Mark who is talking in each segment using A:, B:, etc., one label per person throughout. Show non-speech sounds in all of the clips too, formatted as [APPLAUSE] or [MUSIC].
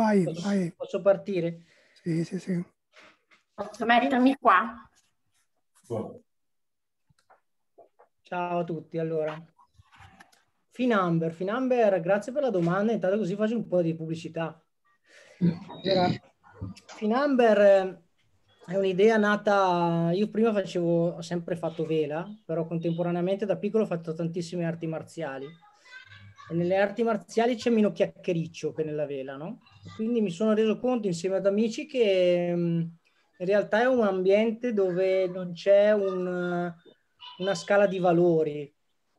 A: Vai, posso, vai. Posso partire? Sì, sì, sì. Mettermi qua. Ciao a tutti, allora. Finamber, Finamber, grazie per la domanda, intanto così faccio un po' di pubblicità. Allora, Finamber eh, è un'idea nata, io prima facevo, ho sempre fatto vela, però contemporaneamente da piccolo ho fatto tantissime arti marziali. E nelle arti marziali c'è meno chiacchiericcio che nella vela, no? Quindi mi sono reso conto insieme ad amici che mm, in realtà è un ambiente dove non c'è un, una scala di valori,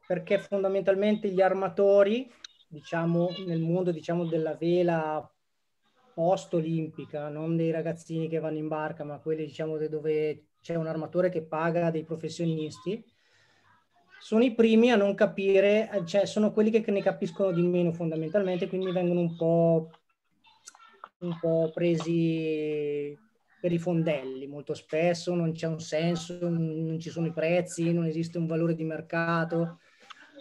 A: perché fondamentalmente gli armatori, diciamo nel mondo diciamo, della vela post-olimpica, non dei ragazzini che vanno in barca, ma quelli diciamo, dove c'è un armatore che paga dei professionisti, sono i primi a non capire, cioè sono quelli che ne capiscono di meno fondamentalmente, quindi vengono un po' un po' presi per i fondelli molto spesso, non c'è un senso, non ci sono i prezzi, non esiste un valore di mercato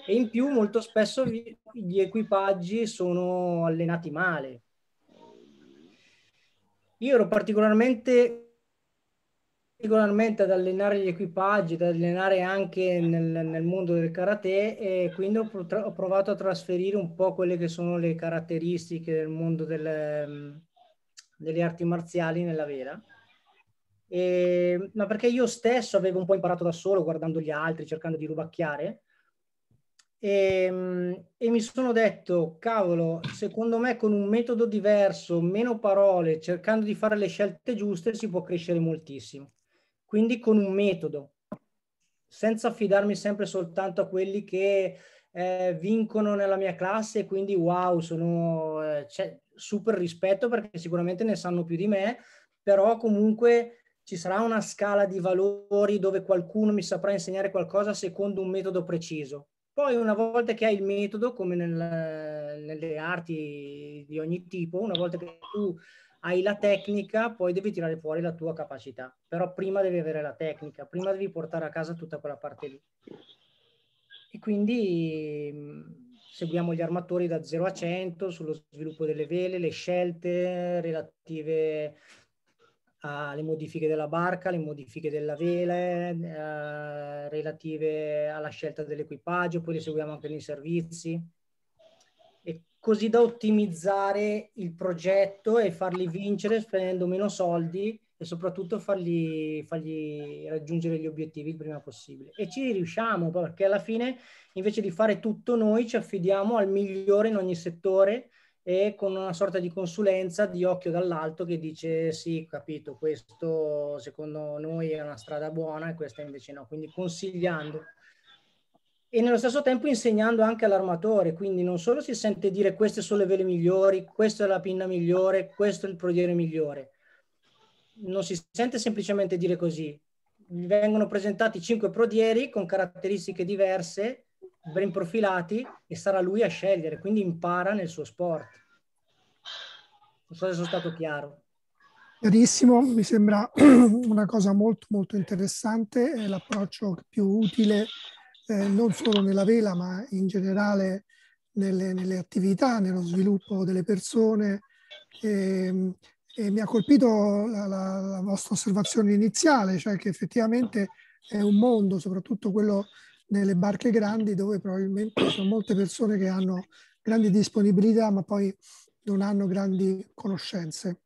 A: e in più molto spesso gli equipaggi sono allenati male. Io ero particolarmente particolarmente ad allenare gli equipaggi, ad allenare anche nel, nel, mondo del karate e quindi ho, provato a trasferire un po' quelle che sono le caratteristiche del mondo del, delle arti marziali nella vela, e, ma perché io stesso avevo un po' imparato da solo guardando gli altri, cercando di rubacchiare, e, ehm, e, mi sono detto, cavolo, secondo me con un metodo diverso, meno parole, cercando di fare le scelte giuste, si può crescere moltissimo. Quindi con un metodo, senza affidarmi sempre soltanto a quelli che eh, vincono nella mia classe, quindi wow, sono... Eh, cioè, super rispetto perché sicuramente ne sanno più di me, però comunque ci sarà una scala di valori dove qualcuno mi saprà insegnare qualcosa secondo un metodo preciso. Poi una volta che hai il metodo, come nel, nelle arti di ogni tipo, una volta che tu hai la tecnica, poi devi tirare fuori la tua capacità. Però prima devi avere la tecnica, prima devi portare a casa tutta quella parte lì. E quindi seguiamo gli armatori da 0 a 100 sullo sviluppo delle vele, le scelte relative alle modifiche della barca, alle modifiche della vela, eh, relative alla scelta dell'equipaggio, poi le seguiamo anche nei servizi, e così da ottimizzare il progetto e farli vincere spendendo meno soldi e soprattutto fargli, fargli, raggiungere gli obiettivi il prima possibile. E ci riusciamo perché alla fine invece di fare tutto noi ci affidiamo al migliore in ogni settore e con una sorta di consulenza di occhio dall'alto che dice sì, capito, questo secondo noi è una strada buona e questa invece no, quindi consigliando. E nello stesso tempo insegnando anche all'armatore, quindi non solo si sente dire queste sono le vele migliori, questa è la pinna migliore, questo è il prodiere migliore, non si sente semplicemente dire così. vengono presentati cinque prodieri con caratteristiche diverse, ben profilati, e sarà lui a scegliere, quindi impara nel suo sport. Non so se sono stato chiaro.
B: Chiarissimo, mi sembra [CLEARS THROAT] una cosa molto molto interessante, è l'approccio più utile eh, non solo nella vela ma in generale nelle, nelle attività, nello sviluppo delle persone, eh, e mi ha colpito la, la, la, vostra osservazione iniziale, cioè che effettivamente è un mondo, soprattutto quello nelle barche grandi, dove probabilmente ci sono molte persone che hanno grandi disponibilità, ma poi non hanno grandi conoscenze.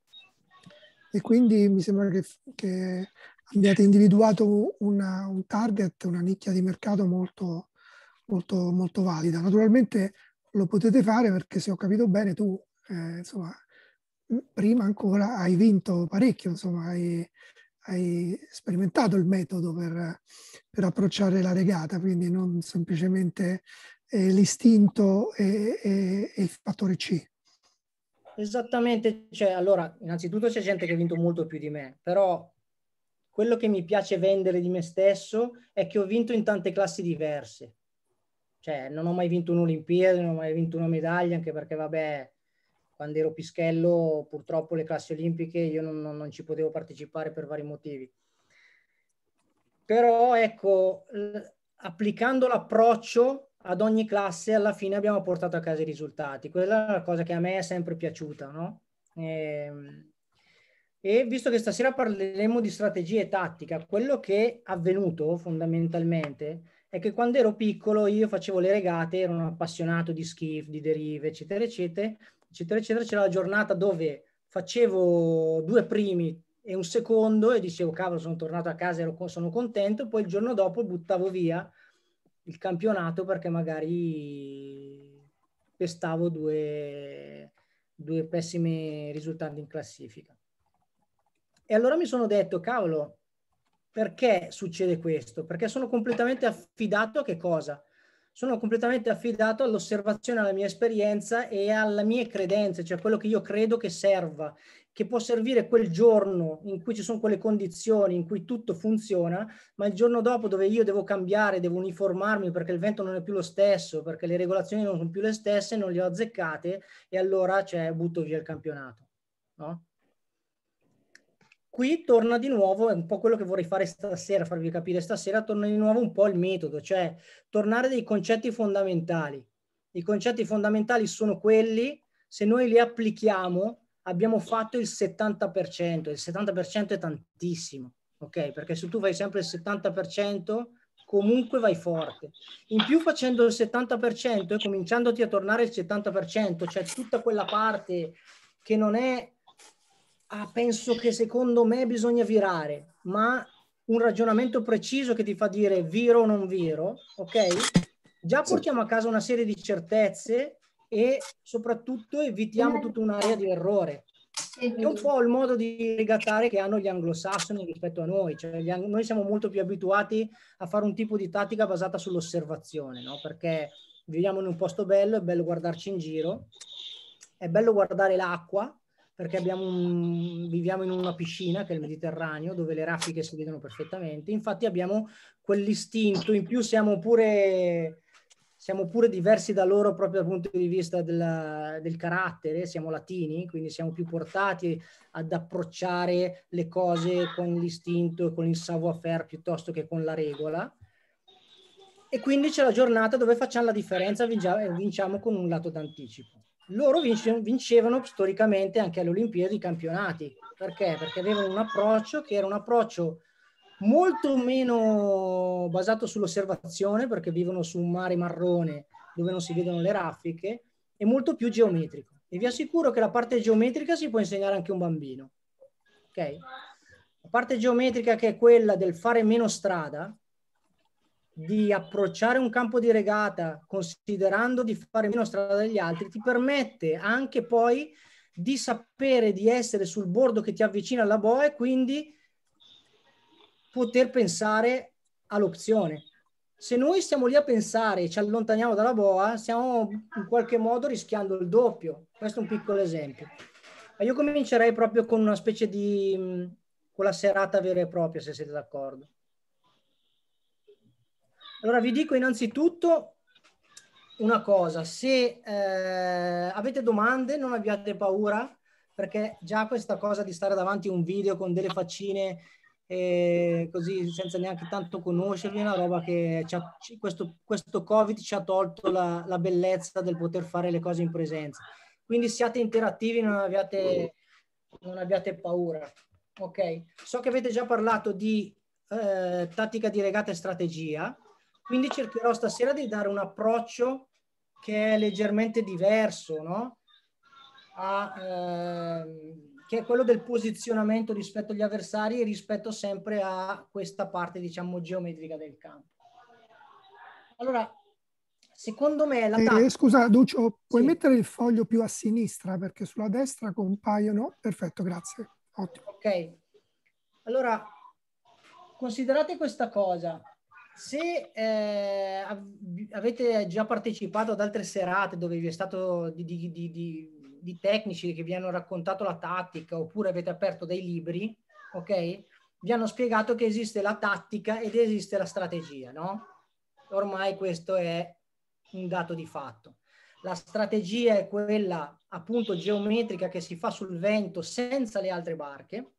B: E quindi mi sembra che, che abbiate individuato una, un target, una nicchia di mercato molto, molto, molto valida. Naturalmente lo potete fare perché se ho capito bene tu eh, insomma, Mm, prima ancora hai vinto parecchio, insomma, hai, hai sperimentato il metodo per, per, approcciare la regata, quindi non semplicemente eh, l'istinto e, e, e, il fattore C. Esattamente,
A: cioè, allora, innanzitutto c'è gente che ha vinto molto più di me, però quello che mi piace vendere di me stesso è che ho vinto in tante classi diverse. Cioè, non ho mai vinto un'Olimpiade, non ho mai vinto una medaglia, anche perché, vabbè, quando ero pischello purtroppo le classi olimpiche io non, non, non ci potevo partecipare per vari motivi. Però ecco, applicando l'approccio ad ogni classe alla fine abbiamo portato a casa i risultati. Quella è la cosa che a me è sempre piaciuta, no? E, ehm, e visto che stasera parleremo di strategia e tattica, quello che è avvenuto fondamentalmente è che quando ero piccolo io facevo le regate, ero un appassionato di skiff, di derive, eccetera, eccetera, eccetera, eccetera, c'era la giornata dove facevo due primi e un secondo e dicevo cavolo sono tornato a casa e sono contento, poi il giorno dopo buttavo via il campionato perché magari pestavo due, due pessimi risultati in classifica. E allora mi sono detto cavolo, perché succede questo? Perché sono completamente affidato a che cosa? sono completamente affidato all'osservazione, alla mia esperienza e alle mie credenze, cioè quello che io credo che serva, che può servire quel giorno in cui ci sono quelle condizioni, in cui tutto funziona, ma il giorno dopo dove io devo cambiare, devo uniformarmi perché il vento non è più lo stesso, perché le regolazioni non sono più le stesse, non le ho azzeccate e allora cioè, butto via il campionato. No? qui torna di nuovo, è un po' quello che vorrei fare stasera, farvi capire stasera, torna di nuovo un po' il metodo, cioè tornare dei concetti fondamentali. I concetti fondamentali sono quelli, se noi li applichiamo, abbiamo fatto il 70%, il 70% è tantissimo, ok? Perché se tu fai sempre il 70%, comunque vai forte. In più facendo il 70% e cominciandoti a tornare il 70%, cioè tutta quella parte che non è ah, penso che secondo me bisogna virare, ma un ragionamento preciso che ti fa dire viro o non viro, ok? Già portiamo a casa una serie di certezze e soprattutto evitiamo tutta un'area di errore. È un po' il modo di rigattare che hanno gli anglosassoni rispetto a noi, cioè ang- noi siamo molto più abituati a fare un tipo di tattica basata sull'osservazione, no? Perché viviamo in un posto bello, è bello guardarci in giro, è bello guardare l'acqua, perché un, viviamo in una piscina che è il Mediterraneo, dove le raffiche si vedono perfettamente. Infatti abbiamo quell'istinto, in più siamo pure, siamo pure diversi da loro proprio dal punto di vista della, del carattere, siamo latini, quindi siamo più portati ad approcciare le cose con l'istinto e con il savoir-faire piuttosto che con la regola. E quindi c'è la giornata dove facciamo la differenza e vinciamo con un lato d'anticipo loro vincevano, storicamente anche alle Olimpiadi i campionati. Perché? Perché avevano un approccio che era un approccio molto meno basato sull'osservazione, perché vivono su un mare marrone dove non si vedono le raffiche, e molto più geometrico. E vi assicuro che la parte geometrica si può insegnare anche a un bambino. Ok? La parte geometrica che è quella del fare meno strada, di approcciare un campo di regata considerando di fare meno strada degli altri ti permette anche poi di sapere di essere sul bordo che ti avvicina alla boa e quindi poter pensare all'opzione. Se noi stiamo lì a pensare e ci allontaniamo dalla boa, stiamo in qualche modo rischiando il doppio. Questo è un piccolo esempio. Ma io comincerei proprio con una specie di mm, con la serata vera e propria, se siete d'accordo. Allora vi dico innanzitutto una cosa, se eh, avete domande non abbiate paura perché già questa cosa di stare davanti a un video con delle faccine eh, così senza neanche tanto conoscervi è una roba che ha, questo, questo, covid ci ha tolto la, la, bellezza del poter fare le cose in presenza. Quindi siate interattivi, non abbiate, non abbiate paura. Ok, so che avete già parlato di eh, tattica di regata e strategia quindi cercherò stasera di dare un approccio che è leggermente diverso, no? A, ehm, che è quello del posizionamento rispetto agli avversari e rispetto sempre a questa parte, diciamo, geometrica del campo. Allora, secondo me la... Eh, scusa,
B: Duccio, puoi sì. mettere il foglio più a sinistra perché sulla destra compaiono... Perfetto, grazie. Ottimo.
A: Ok. Allora, considerate questa cosa se eh, av- avete già partecipato ad altre serate dove vi è stato di, di, di, di, tecnici che vi hanno raccontato la tattica oppure avete aperto dei libri, ok? Vi hanno spiegato che esiste la tattica ed esiste la strategia, no? Ormai questo è un dato di fatto. La strategia è quella appunto geometrica che si fa sul vento senza le altre barche,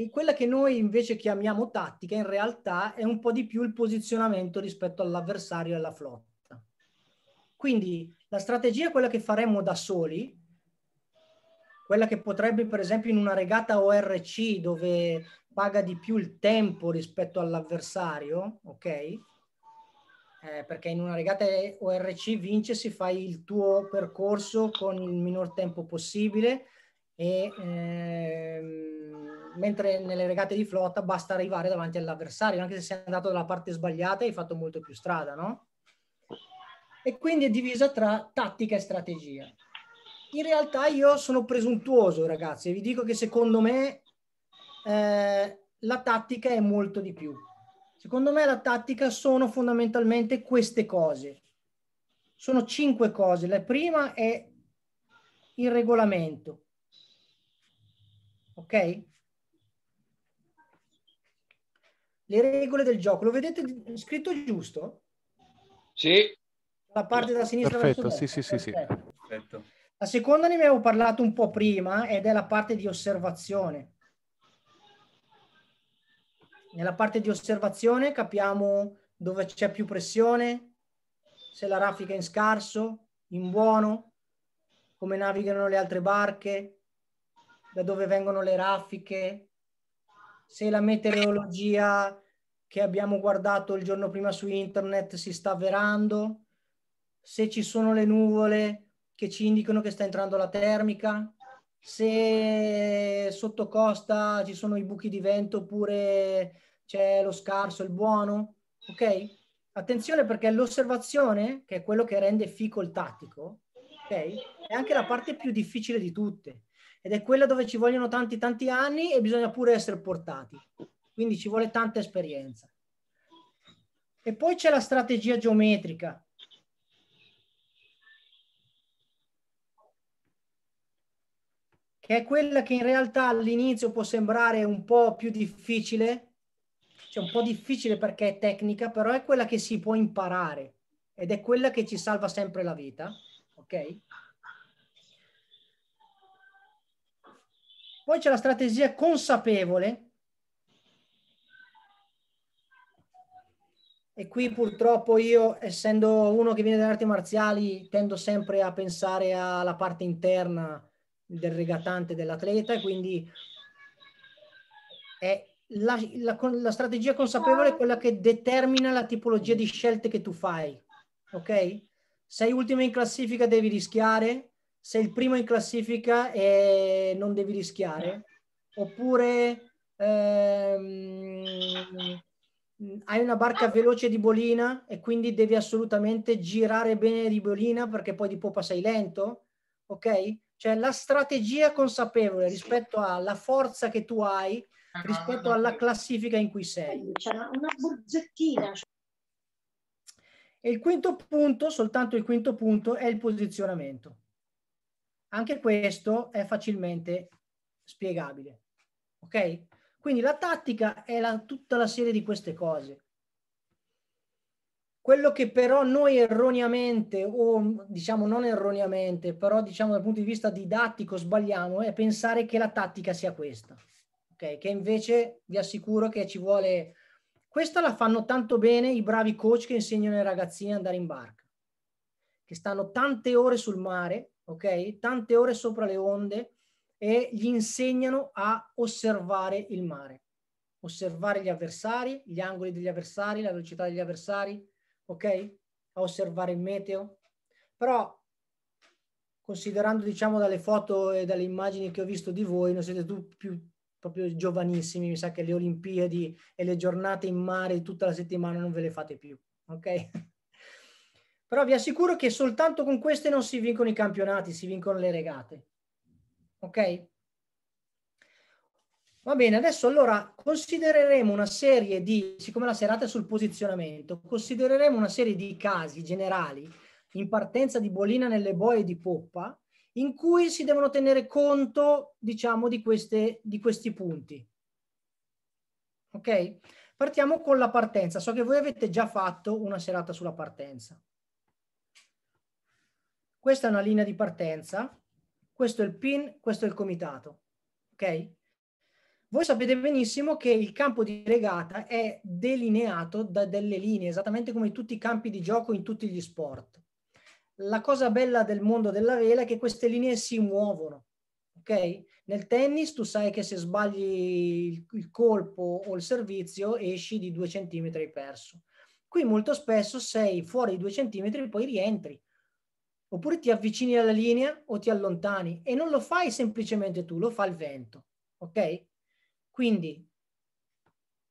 A: e quella che noi invece chiamiamo tattica in realtà è un po' di più il posizionamento rispetto all'avversario e alla flotta. Quindi la strategia è quella che faremmo da soli, quella che potrebbe per esempio in una regata ORC dove paga di più il tempo rispetto all'avversario, ok? Eh, perché in una regata ORC vince se fai il tuo percorso con il minor tempo possibile, e ehm, mentre nelle regate di flotta basta arrivare davanti all'avversario, anche se sei andato dalla parte sbagliata hai fatto molto più strada, no? E quindi è divisa tra tattica e strategia. In realtà io sono presuntuoso, ragazzi, e vi dico che secondo me eh, la tattica è molto di più. Secondo me la tattica sono fondamentalmente queste cose. Sono cinque cose. La prima è il regolamento, ok? Le regole del gioco, lo vedete scritto giusto? Sì. La parte da sinistra Perfetto, verso destra. Sì, sì, sì,
C: Perfetto. sì. Perfetto.
A: La seconda ne abbiamo parlato un po' prima ed è la parte di osservazione. Nella parte di osservazione capiamo dove c'è più pressione, se la raffica è in scarso, in buono, come navigano le altre barche, da dove vengono le raffiche, se la meteorologia che abbiamo guardato il giorno prima su internet si sta avverando, se ci sono le nuvole che ci indicano che sta entrando la termica, se sotto costa ci sono i buchi di vento oppure c'è lo scarso, il buono, ok? Attenzione perché l'osservazione, che è quello che rende fico il tattico, ok? È anche la parte più difficile di tutte ed è quella dove ci vogliono tanti tanti anni e bisogna pure essere portati. Quindi ci vuole tanta esperienza. E poi c'è la strategia geometrica. Che è quella che in realtà all'inizio può sembrare un po' più difficile, cioè un po' difficile perché è tecnica, però è quella che si può imparare ed è quella che ci salva sempre la vita, ok? Poi c'è la strategia consapevole. E qui purtroppo io, essendo uno che viene dalle arti marziali, tendo sempre a pensare alla parte interna del regatante dell'atleta e quindi è la, la, la, strategia consapevole è quella che determina la tipologia di scelte che tu fai. Ok? Sei ultima in classifica, devi rischiare sei il primo in classifica e non devi rischiare, eh. oppure ehm, hai una barca veloce di bolina e quindi devi assolutamente girare bene di bolina perché poi di popa sei lento, ok? Cioè la strategia consapevole rispetto alla forza che tu hai, ah, rispetto alla classifica in cui sei. C'è una bozzettina. Cioè. E il quinto punto, soltanto il quinto punto, è il posizionamento. Anche questo è facilmente spiegabile. Ok? Quindi la tattica è la, tutta la serie di queste cose. Quello che però noi erroneamente, o diciamo non erroneamente, però diciamo dal punto di vista didattico sbagliamo, è pensare che la tattica sia questa. Ok? Che invece vi assicuro che ci vuole... Questa la fanno tanto bene i bravi coach che insegnano ai ragazzini ad andare in barca, che stanno tante ore sul mare ok? Tante ore sopra le onde e gli insegnano a osservare il mare, osservare gli avversari, gli angoli degli avversari, la velocità degli avversari, ok? A osservare il meteo. Però considerando diciamo dalle foto e dalle immagini che ho visto di voi, non siete tu più proprio giovanissimi, mi sa che le Olimpiadi e le giornate in mare tutta la settimana non ve le fate più, ok? [LAUGHS] Però vi assicuro che soltanto con queste non si vincono i campionati, si vincono le regate. Ok? Va bene, adesso allora considereremo una serie di, siccome la serata è sul posizionamento, considereremo una serie di casi generali in partenza di bolina nelle boie di poppa in cui si devono tenere conto, diciamo, di, queste, di questi punti. Ok? Partiamo con la partenza. So che voi avete già fatto una serata sulla partenza. Questa è una linea di partenza, questo è il PIN, questo è il comitato. Ok? Voi sapete benissimo che il campo di regata è delineato da delle linee, esattamente come tutti i campi di gioco in tutti gli sport. La cosa bella del mondo della vela è che queste linee si muovono. Ok? Nel tennis tu sai che se sbagli il, colpo o il servizio esci di due centimetri hai perso. Qui molto spesso sei fuori i due centimetri e poi rientri Oppure ti avvicini alla linea o ti allontani e non lo fai semplicemente tu, lo fa il vento. Ok? Quindi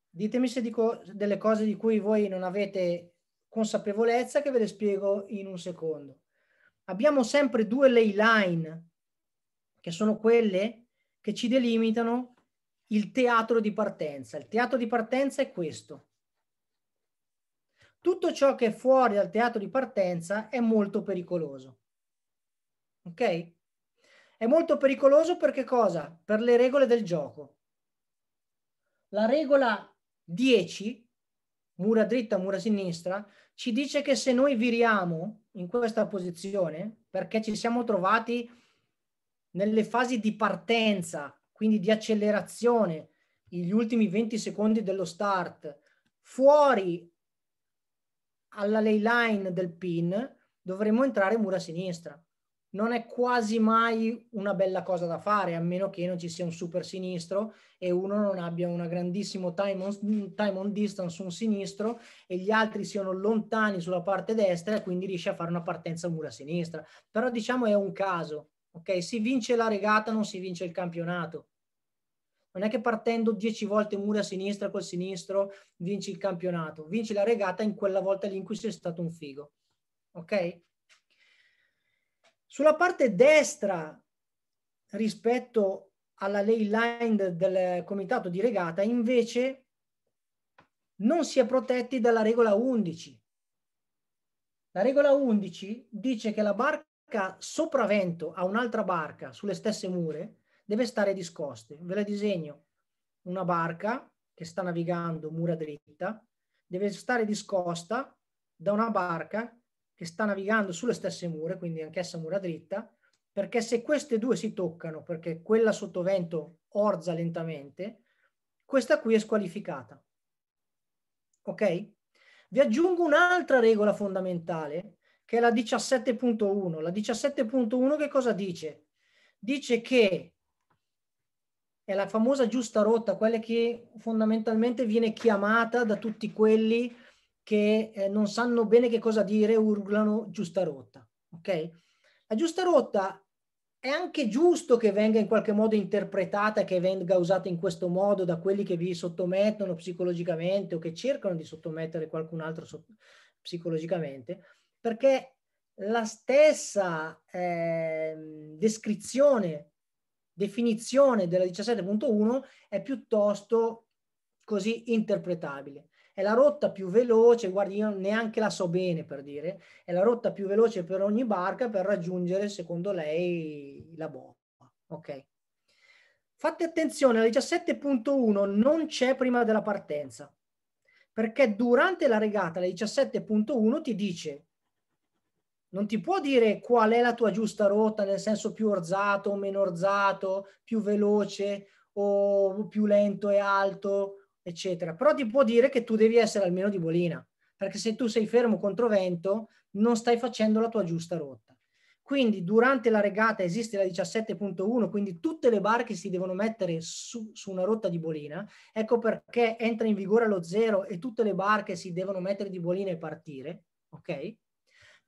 A: ditemi se dico delle cose di cui voi non avete consapevolezza che ve le spiego in un secondo. Abbiamo sempre due ley line che sono quelle che ci delimitano il teatro di partenza. Il teatro di partenza è questo tutto ciò che è fuori dal teatro di partenza è molto pericoloso. Ok? È molto pericoloso perché cosa? Per le regole del gioco. La regola 10, mura dritta, mura sinistra, ci dice che se noi viriamo in questa posizione, perché ci siamo trovati nelle fasi di partenza, quindi di accelerazione, gli ultimi 20 secondi dello start, fuori alla ley line del pin dovremmo entrare mura a sinistra. Non è quasi mai una bella cosa da fare, a meno che non ci sia un super sinistro e uno non abbia un grandissimo time on, time on distance un sinistro e gli altri siano lontani sulla parte destra e quindi riesce a fare una partenza mura a sinistra. Però diciamo è un caso, ok? Si vince la regata, non si vince il campionato. Non è che partendo 10 volte mura a sinistra col sinistro vinci il campionato, vinci la regata in quella volta lì in cui sei stato un figo. Ok? Sulla parte destra rispetto alla ley line del comitato di regata, invece non si è protetti dalla regola 11. La regola 11 dice che la barca sopravento a un'altra barca sulle stesse mura deve stare discoste. Ve la disegno una barca che sta navigando mura dritta, deve stare discosta da una barca che sta navigando sulle stesse mura, quindi anch'essa mura dritta, perché se queste due si toccano, perché quella sottovento orza lentamente, questa qui è squalificata. Ok? Vi aggiungo un'altra regola fondamentale, che è la 17.1. La 17.1 che cosa dice? Dice che è la famosa giusta rotta, quella che fondamentalmente viene chiamata da tutti quelli che eh, non sanno bene che cosa dire, urlano giusta rotta. Okay? La giusta rotta è anche giusto che venga in qualche modo interpretata, che venga usata in questo modo da quelli che vi sottomettono psicologicamente o che cercano di sottomettere qualcun altro so- psicologicamente, perché la stessa eh, descrizione definizione della 17.1 è piuttosto così interpretabile. È la rotta più veloce, guardi, io neanche la so bene per dire, è la rotta più veloce per ogni barca per raggiungere, secondo lei, la bomba. Ok. Fate attenzione, la 17.1 non c'è prima della partenza, perché durante la regata la 17.1 ti dice non ti può dire qual è la tua giusta rotta, nel senso più orzato o meno orzato, più veloce o più lento e alto, eccetera. Però ti può dire che tu devi essere almeno di bolina, perché se tu sei fermo contro vento non stai facendo la tua giusta rotta. Quindi durante la regata esiste la 17.1, quindi tutte le barche si devono mettere su, su, una rotta di bolina. Ecco perché entra in vigore lo zero e tutte le barche si devono mettere di bolina e partire, ok?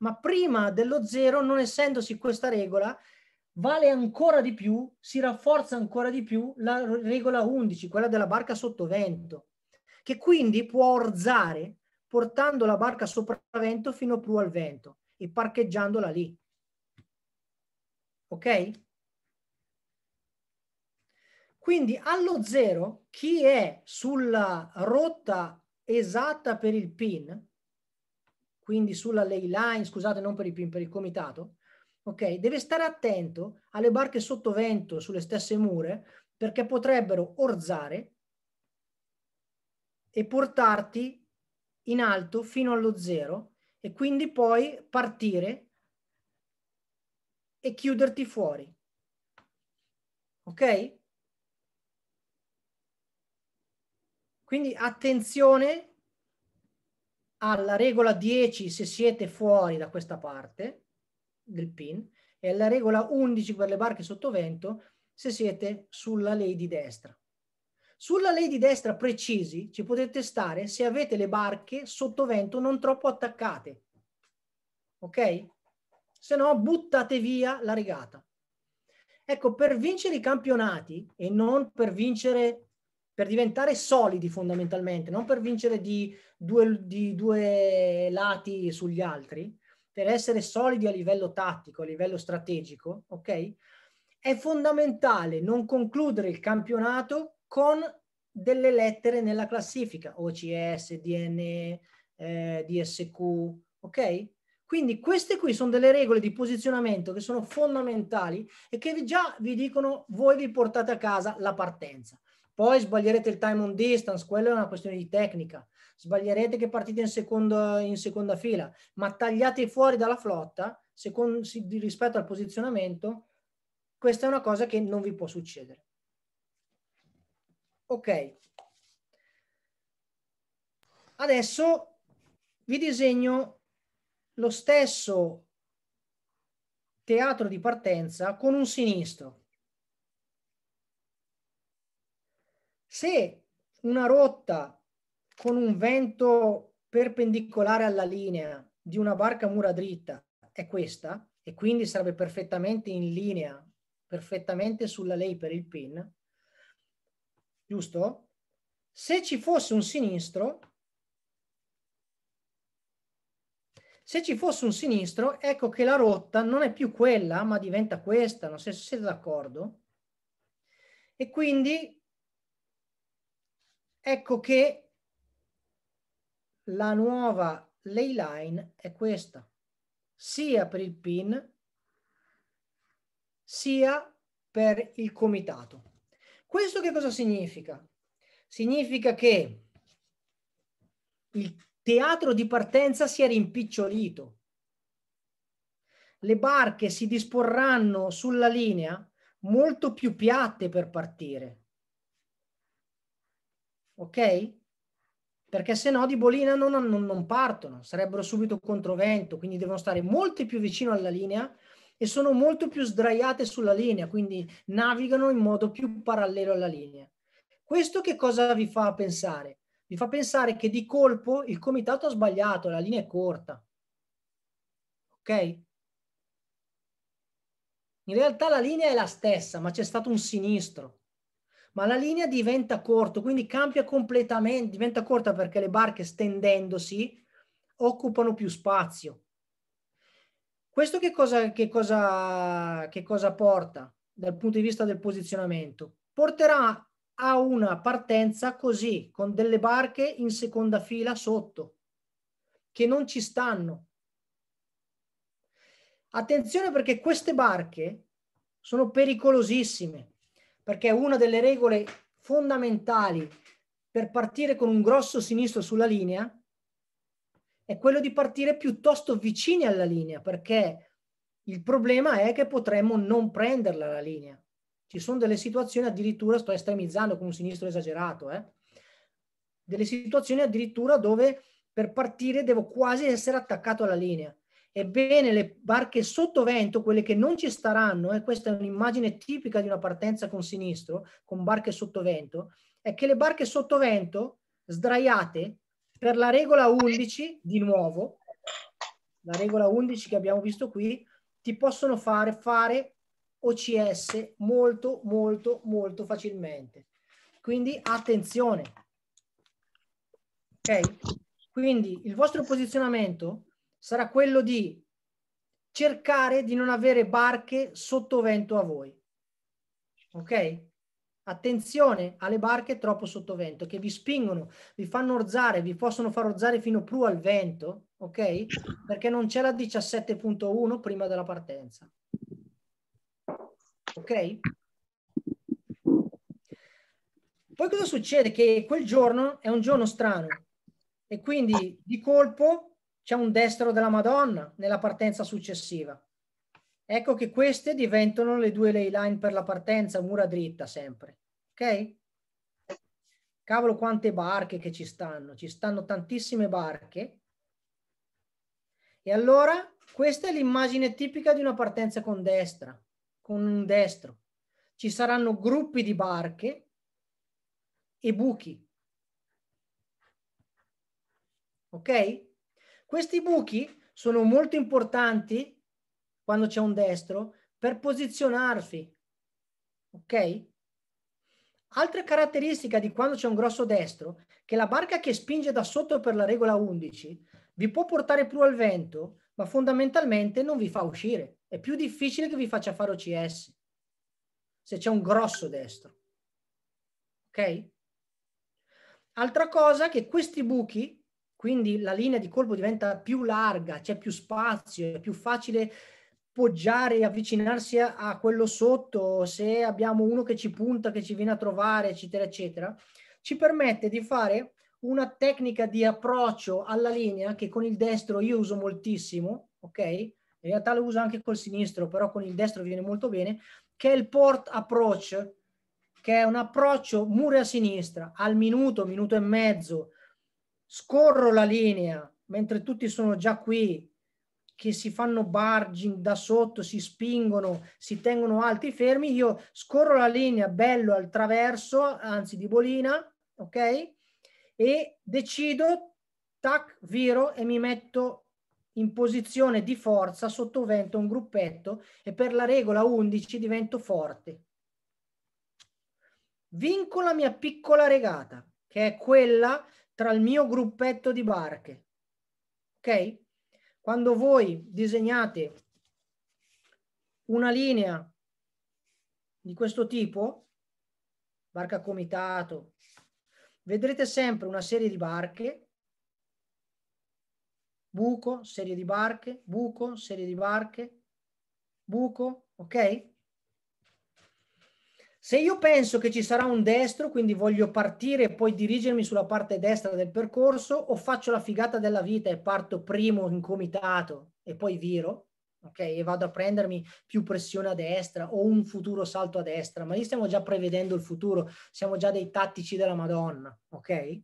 A: ma prima dello zero, non essendosi questa regola, vale ancora di più, si rafforza ancora di più la regola 11, quella della barca sotto vento, che quindi può orzare portando la barca sopra vento fino più al vento e parcheggiandola lì. Ok? Quindi allo zero chi è sulla rotta esatta per il pin quindi sulla ley line, scusate non per il per il comitato, ok? Deve stare attento alle barche sotto vento sulle stesse mura perché potrebbero orzare e portarti in alto fino allo zero e quindi poi partire e chiuderti fuori. Ok? Quindi attenzione alla regola 10 se siete fuori da questa parte del pin e alla regola 11 per le barche sotto vento se siete sulla lei di destra. Sulla lei di destra precisi ci potete stare se avete le barche sotto vento non troppo attaccate. Ok? Se no buttate via la regata. Ecco, per vincere i campionati e non per vincere per diventare solidi fondamentalmente, non per vincere di due, di due lati sugli altri, per essere solidi a livello tattico, a livello strategico, ok? È fondamentale non concludere il campionato con delle lettere nella classifica, OCS, DN, eh, DSQ, ok? Quindi queste qui sono delle regole di posizionamento che sono fondamentali e che già vi dicono voi vi portate a casa la partenza. Poi sbaglierete il time on distance, quella è una questione di tecnica. Sbaglierete che partite in, secondo, in seconda fila, ma tagliate fuori dalla flotta secondo, rispetto al posizionamento, questa è una cosa che non vi può succedere. Ok. Adesso vi disegno lo stesso teatro di partenza con un sinistro. Se una rotta con un vento perpendicolare alla linea di una barca mura dritta è questa, e quindi sarebbe perfettamente in linea, perfettamente sulla lei per il pin, giusto? Se ci fosse un sinistro, se ci fosse un sinistro, ecco che la rotta non è più quella, ma diventa questa, non so se siete d'accordo. E quindi Ecco che la nuova ley line è questa, sia per il PIN sia per il comitato. Questo che cosa significa? Significa che il teatro di partenza si è rimpicciolito. Le barche si disporranno sulla linea molto più piatte per partire ok? Perché se no di bolina non, non, non partono, sarebbero subito controvento, quindi devono stare molto più vicino alla linea e sono molto più sdraiate sulla linea, quindi navigano in modo più parallelo alla linea. Questo che cosa vi fa pensare? Vi fa pensare che di colpo il comitato ha sbagliato, la linea è corta. Ok? In realtà la linea è la stessa, ma c'è stato un sinistro ma la linea diventa corta, quindi cambia completamente, diventa corta perché le barche stendendosi occupano più spazio. Questo che cosa, che cosa, che cosa porta dal punto di vista del posizionamento? Porterà a una partenza così, con delle barche in seconda fila sotto, che non ci stanno. Attenzione perché queste barche sono pericolosissime perché è una delle regole fondamentali per partire con un grosso sinistro sulla linea è quello di partire piuttosto vicini alla linea, perché il problema è che potremmo non prenderla la linea. Ci sono delle situazioni addirittura, sto estremizzando con un sinistro esagerato, eh, delle situazioni addirittura dove per partire devo quasi essere attaccato alla linea. Ebbene, le barche sottovento, quelle che non ci staranno, e eh, questa è un'immagine tipica di una partenza con sinistro, con barche sottovento, è che le barche sottovento, sdraiate, per la regola 11, di nuovo, la regola 11 che abbiamo visto qui, ti possono fare fare OCS molto, molto, molto facilmente. Quindi attenzione. Ok? Quindi il vostro posizionamento sarà quello di cercare di non avere barche sotto vento a voi. Ok? Attenzione alle barche troppo sotto vento che vi spingono, vi fanno orzare, vi possono far orzare fino più al vento, ok? Perché non c'è la 17.1 prima della partenza. Ok? Poi cosa succede? Che quel giorno è un giorno strano e quindi di colpo c'è un destro della Madonna nella partenza successiva. Ecco che queste diventano le due ley line per la partenza, mura dritta sempre. Ok? Cavolo quante barche che ci stanno, ci stanno tantissime barche. E allora questa è l'immagine tipica di una partenza con destra, con un destro. Ci saranno gruppi di barche e buchi. Ok? Questi buchi sono molto importanti quando c'è un destro per posizionarsi. Ok? Altra caratteristica di quando c'è un grosso destro, che la barca che spinge da sotto per la regola 11 vi può portare più al vento, ma fondamentalmente non vi fa uscire. È più difficile che vi faccia fare OCS se c'è un grosso destro. Ok? Altra cosa che questi buchi quindi la linea di colpo diventa più larga, c'è più spazio, è più facile poggiare e avvicinarsi a, a, quello sotto, se abbiamo uno che ci punta, che ci viene a trovare, eccetera, eccetera, ci permette di fare una tecnica di approccio alla linea che con il destro io uso moltissimo, ok? In realtà lo uso anche col sinistro, però con il destro viene molto bene, che è il port approach, che è un approccio mure a sinistra, al minuto, minuto e mezzo, scorro la linea mentre tutti sono già qui, che si fanno barging da sotto, si spingono, si tengono alti fermi, io scorro la linea bello al traverso, anzi di bolina, ok? E decido, tac, viro e mi metto in posizione di forza sotto vento un gruppetto e per la regola 11 divento forte. Vinco la mia piccola regata, che è quella tra il mio gruppetto di barche. Ok? Quando voi disegnate una linea di questo tipo, barca comitato, vedrete sempre una serie di barche, buco, serie di barche, buco, serie di barche, buco, ok? Se io penso che ci sarà un destro, quindi voglio partire e poi dirigermi sulla parte destra del percorso, o faccio la figata della vita e parto primo in comitato e poi viro, ok? E vado a prendermi più pressione a destra o un futuro salto a destra, ma lì stiamo già prevedendo il futuro, siamo già dei tattici della Madonna, ok?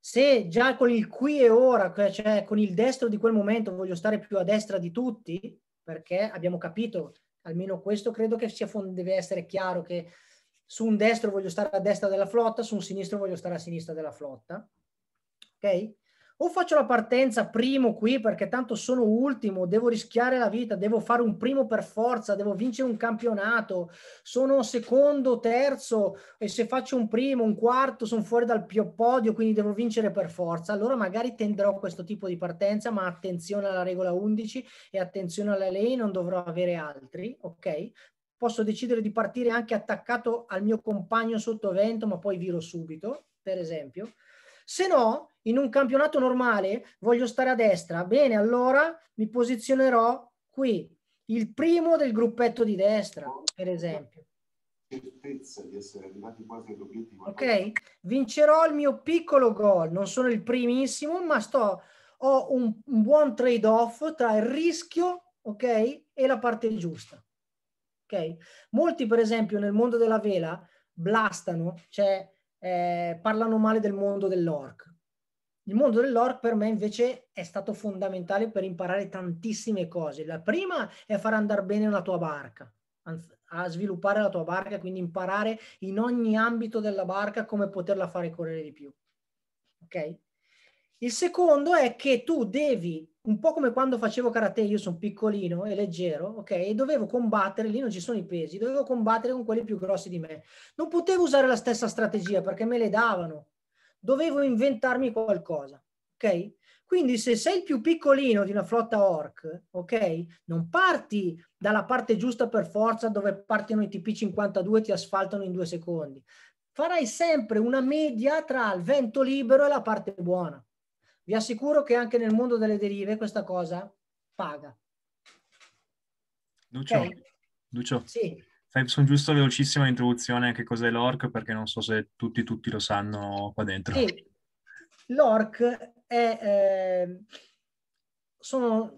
A: Se già con il qui e ora, cioè, cioè con il destro di quel momento, voglio stare più a destra di tutti, perché abbiamo capito almeno questo credo che sia, deve essere chiaro che su un destro voglio stare a destra della flotta, su un sinistro voglio stare a sinistra della flotta. Ok? o faccio la partenza primo qui perché tanto sono ultimo, devo rischiare la vita, devo fare un primo per forza, devo vincere un campionato, sono secondo, terzo e se faccio un primo, un quarto sono fuori dal podio, quindi devo vincere per forza, allora magari tenderò questo tipo di partenza, ma attenzione alla regola 11 e attenzione alla lei, non dovrò avere altri, ok? Posso decidere di partire anche attaccato al mio compagno sotto vento, ma poi viro subito, per esempio. Se no, in un campionato normale voglio stare a destra, bene, allora mi posizionerò qui, il primo del gruppetto di destra, per esempio.
D: Certezza di essere arrivati quasi all'obiettivo.
A: Ok, vincerò il mio piccolo gol, non sono il primissimo, ma sto, ho un, un buon trade-off tra il rischio, ok, e la parte giusta. Ok, molti per esempio nel mondo della vela blastano, cioè eh, parlano male del mondo dell'orc, il mondo dell'org per me invece è stato fondamentale per imparare tantissime cose. La prima è far andare bene la tua barca, a sviluppare la tua barca, quindi imparare in ogni ambito della barca come poterla fare correre di più. Ok? Il secondo è che tu devi, un po' come quando facevo karate, io sono piccolino e leggero, ok? E dovevo combattere, lì non ci sono i pesi, dovevo combattere con quelli più grossi di me. Non potevo usare la stessa strategia perché me le davano, dovevo inventarmi qualcosa, ok? Quindi se sei il più piccolino di una flotta orc, ok? Non parti dalla parte giusta per forza dove partono i TP52 e ti asfaltano in due secondi. Farai sempre una media tra il vento libero e la parte buona. Vi assicuro che anche nel mondo delle derive questa cosa paga.
E: Lucio, okay? Lucio. Sì sono giusto velocissima introduzione a che cos'è l'ORC perché non so se tutti, tutti lo sanno qua dentro.
A: Sì. L'ORC è... Eh, sono...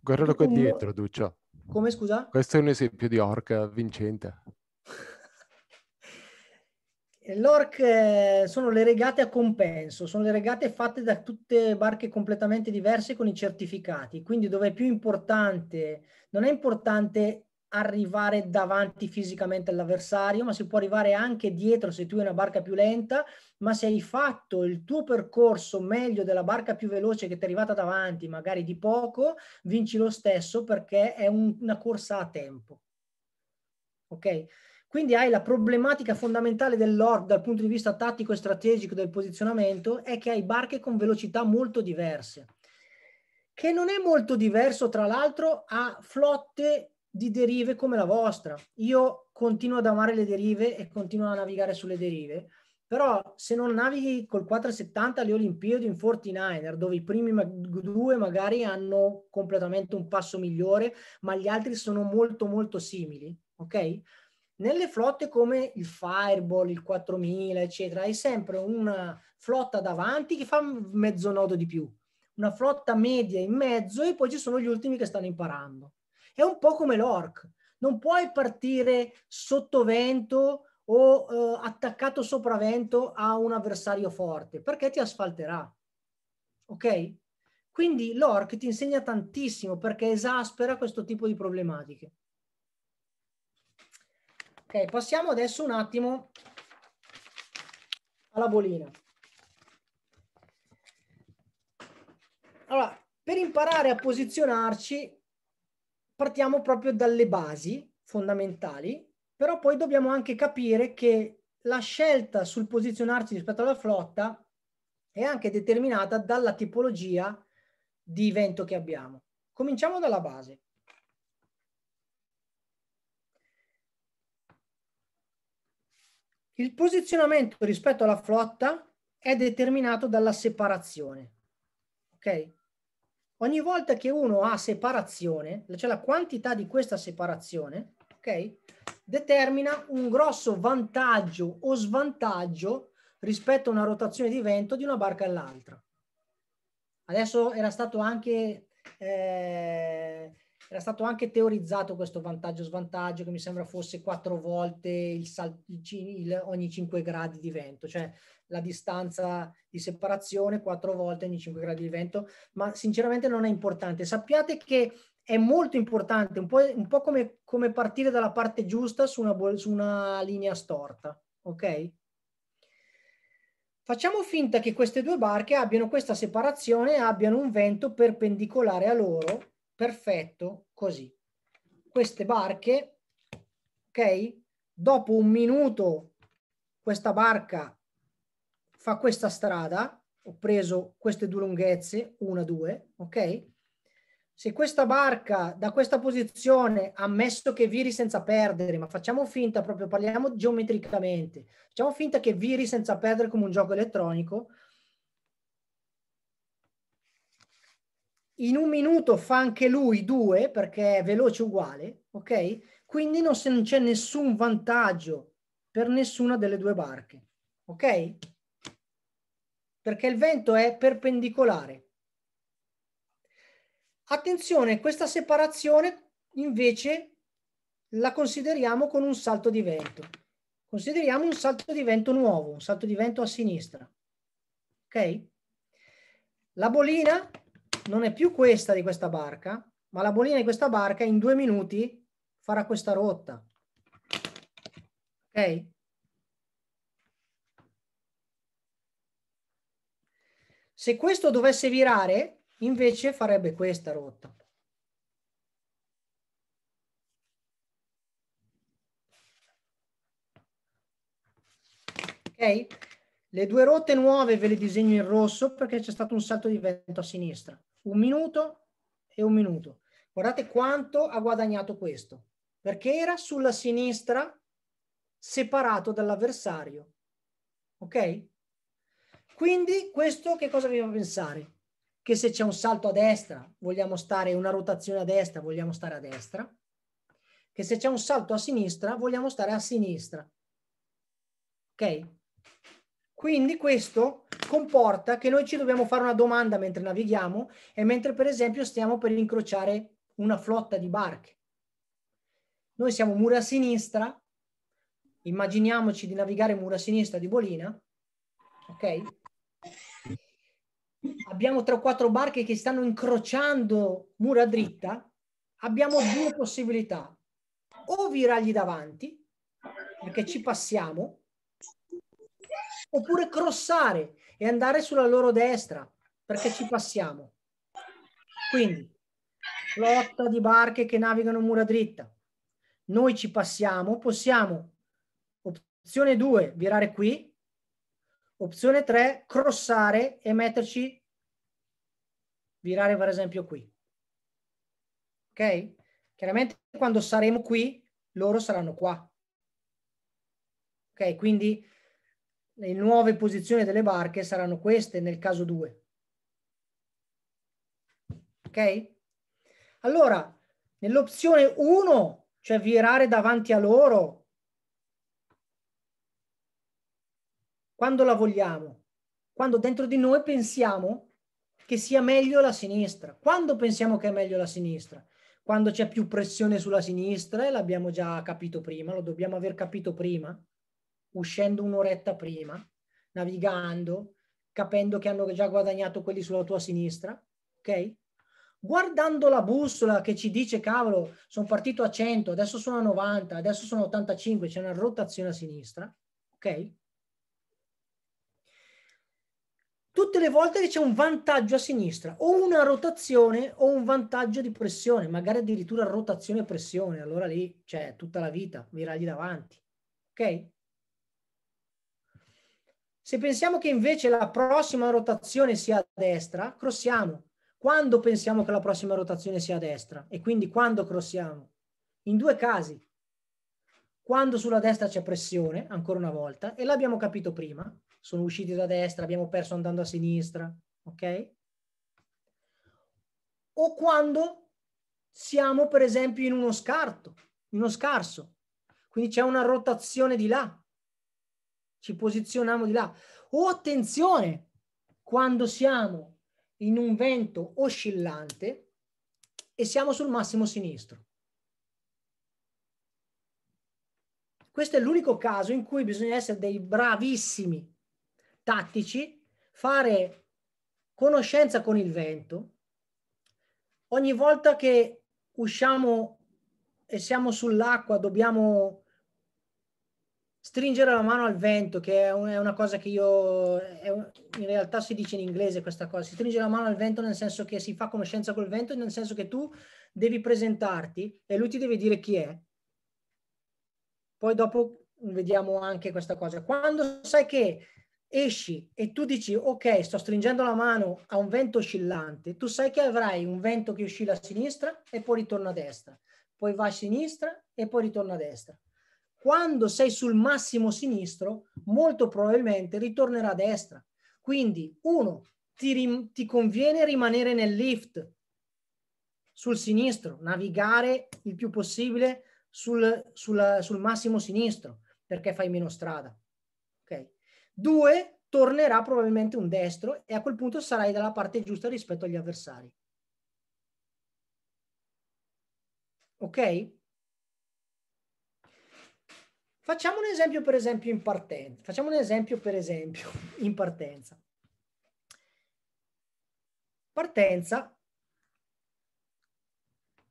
E: Guardalo qua dietro,
D: Duccio. Come scusa? Questo è un esempio di ORC vincente.
A: [LAUGHS] L'ORC eh, sono le regate a compenso, sono le regate fatte da tutte barche completamente diverse con i certificati, quindi dove è più importante, non è importante arrivare davanti fisicamente all'avversario, ma si può arrivare anche dietro se tu hai una barca più lenta, ma se hai fatto il tuo percorso meglio della barca più veloce che ti è arrivata davanti, magari di poco, vinci lo stesso perché è un, una corsa a tempo. Ok? Quindi hai la problematica fondamentale dell'ord dal punto di vista tattico e strategico del posizionamento è che hai barche con velocità molto diverse, che non è molto diverso tra l'altro a flotte di derive come la vostra. Io continuo ad amare le derive e continuo a navigare sulle derive, però se non navighi col 470 alle Olimpiadi in 49er, dove i primi due magari hanno completamente un passo migliore, ma gli altri sono molto molto simili, ok? Nelle flotte come il Fireball, il 4000, eccetera, hai sempre una flotta davanti che fa mezzo nodo di più, una flotta media in mezzo e poi ci sono gli ultimi che stanno imparando. È un po' come l'orc, non puoi partire sotto vento o eh, attaccato vento a un avversario forte perché ti asfalterà. Ok? Quindi l'orc ti insegna tantissimo perché esaspera questo tipo di problematiche. Ok, passiamo adesso un attimo alla bolina. Allora, per imparare a posizionarci partiamo proprio dalle basi fondamentali, però poi dobbiamo anche capire che la scelta sul posizionarci rispetto alla flotta è anche determinata dalla tipologia di vento che abbiamo. Cominciamo dalla base. Il posizionamento rispetto alla flotta è determinato dalla separazione. Ok? ogni volta che uno ha separazione, cioè la quantità di questa separazione, ok? Determina un grosso vantaggio o svantaggio rispetto a una rotazione di vento di una barca all'altra. Adesso era stato anche, eh, era stato anche teorizzato questo vantaggio-svantaggio che mi sembra fosse quattro volte il sal- il, ogni 5 gradi di vento, cioè la distanza di separazione, quattro volte ogni 5 gradi di vento, ma sinceramente non è importante. Sappiate che è molto importante, un po', un po come, come, partire dalla parte giusta su una, su una linea storta, ok? Facciamo finta che queste due barche abbiano questa separazione, e abbiano un vento perpendicolare a loro, perfetto, così. Queste barche, ok? Dopo un minuto questa barca fa questa strada, ho preso queste due lunghezze, una, due, ok? Se questa barca da questa posizione, ammesso che viri senza perdere, ma facciamo finta proprio, parliamo geometricamente, facciamo finta che viri senza perdere come un gioco elettronico, in un minuto fa anche lui due perché è veloce uguale, ok? Quindi non, c'è nessun vantaggio per nessuna delle due barche, ok? perché il vento è perpendicolare. Attenzione, questa separazione invece la consideriamo con un salto di vento. Consideriamo un salto di vento nuovo, un salto di vento a sinistra. Ok? La bolina non è più questa di questa barca, ma la bolina di questa barca in due minuti farà questa rotta. Ok? Se questo dovesse virare, invece farebbe questa rotta. Ok? Le due rotte nuove ve le disegno in rosso perché c'è stato un salto di vento a sinistra. Un minuto e un minuto. Guardate quanto ha guadagnato questo, perché era sulla sinistra separato dall'avversario. Ok? Quindi questo che cosa dobbiamo pensare? Che se c'è un salto a destra, vogliamo stare una rotazione a destra, vogliamo stare a destra, che se c'è un salto a sinistra, vogliamo stare a sinistra. Ok? Quindi questo comporta che noi ci dobbiamo fare una domanda mentre navighiamo e mentre per esempio stiamo per incrociare una flotta di barche. Noi siamo mura a sinistra, immaginiamoci di navigare mura a sinistra di Bolina, ok? abbiamo 3 o 4 barche che stanno incrociando mura dritta, abbiamo due possibilità. O virargli davanti, perché ci passiamo, oppure crossare e andare sulla loro destra, perché ci passiamo. Quindi, lotta di barche che navigano mura dritta. Noi ci passiamo, possiamo, opzione 2, virare qui, opzione 3, crossare e metterci virare per esempio qui. Ok? Chiaramente quando saremo qui, loro saranno qua. Ok? Quindi le nuove posizioni delle barche saranno queste nel caso 2. Ok? Allora, nell'opzione 1, cioè virare davanti a loro, quando la vogliamo? Quando dentro di noi pensiamo che sia meglio la sinistra. Quando pensiamo che è meglio la sinistra? Quando c'è più pressione sulla sinistra, e l'abbiamo già capito prima, lo dobbiamo aver capito prima, uscendo un'oretta prima, navigando, capendo che hanno già guadagnato quelli sulla tua sinistra, ok? Guardando la bussola che ci dice, cavolo, sono partito a 100, adesso sono a 90, adesso sono a 85, c'è una rotazione a sinistra, ok? tutte le volte che c'è un vantaggio a sinistra o una rotazione o un vantaggio di pressione, magari addirittura rotazione e pressione, allora lì c'è tutta la vita, miragli davanti. Ok? Se pensiamo che invece la prossima rotazione sia a destra, crossiamo. Quando pensiamo che la prossima rotazione sia a destra e quindi quando crossiamo? In due casi. Quando sulla destra c'è pressione, ancora una volta, e l'abbiamo capito prima, sono usciti da destra, abbiamo perso andando a sinistra, ok? O quando siamo per esempio in uno scarto, in uno scarso, quindi c'è una rotazione di là, ci posizioniamo di là. O attenzione, quando siamo in un vento oscillante e siamo sul massimo sinistro. Questo è l'unico caso in cui bisogna essere dei bravissimi tattici, fare conoscenza con il vento. Ogni volta che usciamo e siamo sull'acqua dobbiamo stringere la mano al vento, che è, una cosa che io, in realtà si dice in inglese questa cosa, si stringe la mano al vento nel senso che si fa conoscenza col vento, nel senso che tu devi presentarti e lui ti deve dire chi è. Poi dopo vediamo anche questa cosa. Quando sai che esci e tu dici ok sto stringendo la mano a un vento oscillante, tu sai che avrai un vento che oscilla a sinistra e poi ritorna a destra, poi va a sinistra e poi ritorna a destra. Quando sei sul massimo sinistro, molto probabilmente ritornerà a destra. Quindi, uno, ti, ti conviene rimanere nel lift sul sinistro, navigare il più possibile sul, sul, sul massimo sinistro, perché fai meno strada. Due, tornerà probabilmente un destro e a quel punto sarai dalla parte giusta rispetto agli avversari. Ok? Facciamo un esempio, per esempio, in partenza. Facciamo un esempio, per esempio, [LAUGHS] in partenza. Partenza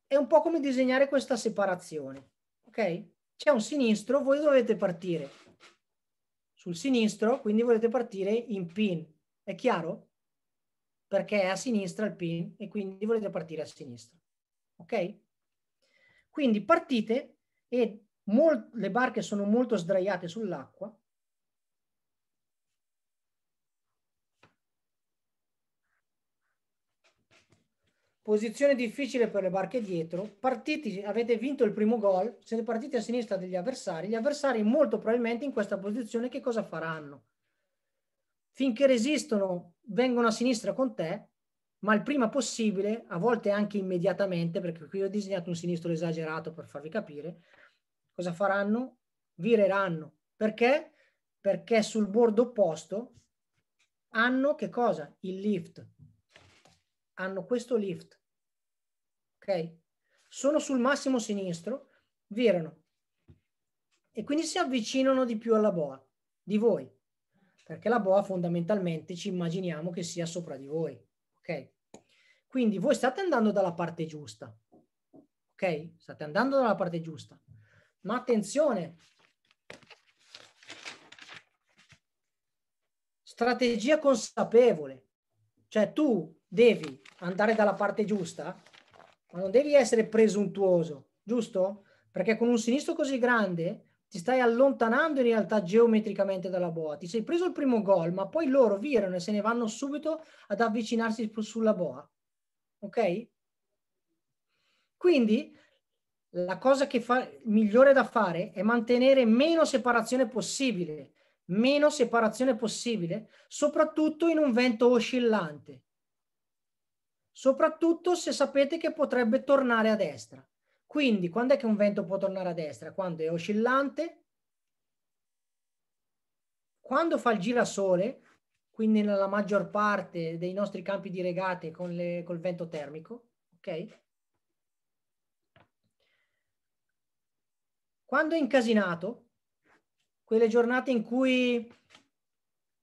A: è un po' come disegnare questa separazione. Ok? C'è un sinistro, voi dovete partire sul sinistro, quindi volete partire in pin. È chiaro? Perché è a sinistra il pin e quindi volete partire a sinistra. Ok? Quindi partite e le barche sono molto sdraiate sull'acqua posizione difficile per le barche dietro, partiti, avete vinto il primo gol, siete partiti a sinistra degli avversari, gli avversari molto probabilmente in questa posizione che cosa faranno? Finché resistono, vengono a sinistra con te, ma il prima possibile, a volte anche immediatamente, perché qui ho disegnato un sinistro esagerato per farvi capire, cosa faranno? Vireranno. Perché? Perché sul bordo opposto hanno che cosa? Il lift. Hanno questo lift ok? Sono sul massimo sinistro, virano e quindi si avvicinano di più alla boa, di voi, perché la boa fondamentalmente ci immaginiamo che sia sopra di voi, ok? Quindi voi state andando dalla parte giusta, ok? State andando dalla parte giusta, ma attenzione, strategia consapevole, cioè tu devi andare dalla parte giusta ma non devi essere presuntuoso, giusto? Perché con un sinistro così grande ti stai allontanando in realtà geometricamente dalla boa. Ti sei preso il primo gol, ma poi loro virano e se ne vanno subito ad avvicinarsi sulla boa. Ok? Quindi la cosa che fa, migliore da fare è mantenere meno separazione possibile, meno separazione possibile, soprattutto in un vento oscillante soprattutto se sapete che potrebbe tornare a destra. Quindi, quando è che un vento può tornare a destra? Quando è oscillante, quando fa il girasole, quindi nella maggior parte dei nostri campi di regate con le, col vento termico, ok? Quando è incasinato, quelle giornate in cui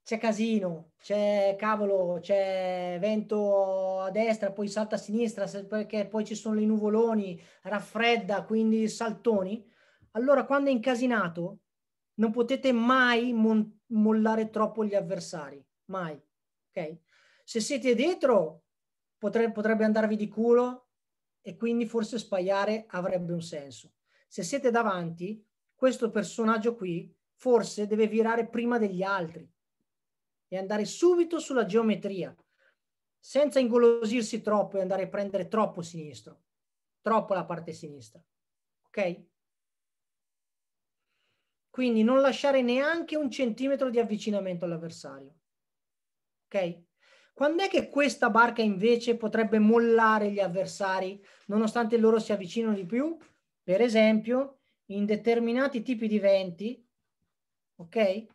A: c'è casino, c'è cavolo, c'è vento a destra, poi salta a sinistra perché poi ci sono i nuvoloni, raffredda, quindi saltoni. Allora quando è incasinato non potete mai mon- mollare troppo gli avversari, mai. Okay? Se siete dietro potre- potrebbe andarvi di culo e quindi forse spaiare avrebbe un senso. Se siete davanti, questo personaggio qui forse deve virare prima degli altri e andare subito sulla geometria, senza ingolosirsi troppo e andare a prendere troppo sinistro, troppo la parte sinistra. Ok? Quindi non lasciare neanche un centimetro di avvicinamento all'avversario. Ok? Quando è che questa barca invece potrebbe mollare gli avversari nonostante loro si avvicinino di più? Per esempio, in determinati tipi di venti, ok?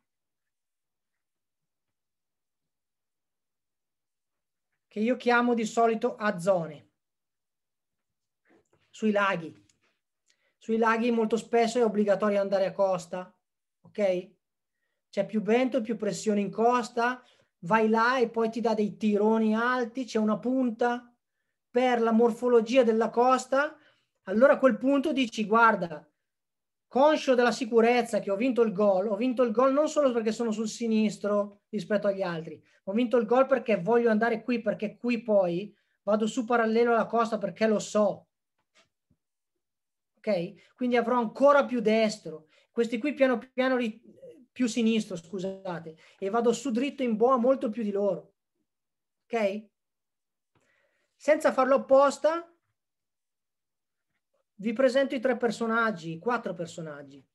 A: che io chiamo di solito a zone, sui laghi. Sui laghi molto spesso è obbligatorio andare a costa, ok? C'è più vento, più pressione in costa, vai là e poi ti dà dei tironi alti, c'è una punta per la morfologia della costa, allora a quel punto dici guarda, conscio della sicurezza che ho vinto il gol, ho vinto il gol non solo perché sono sul sinistro rispetto agli altri, ho vinto il gol perché voglio andare qui, perché qui poi vado su parallelo alla costa perché lo so. Ok? Quindi avrò ancora più destro, questi qui piano piano ri- più sinistro, scusate, e vado su dritto in boa molto più di loro. Ok? Senza farlo apposta, vi presento i tre personaggi, i quattro personaggi,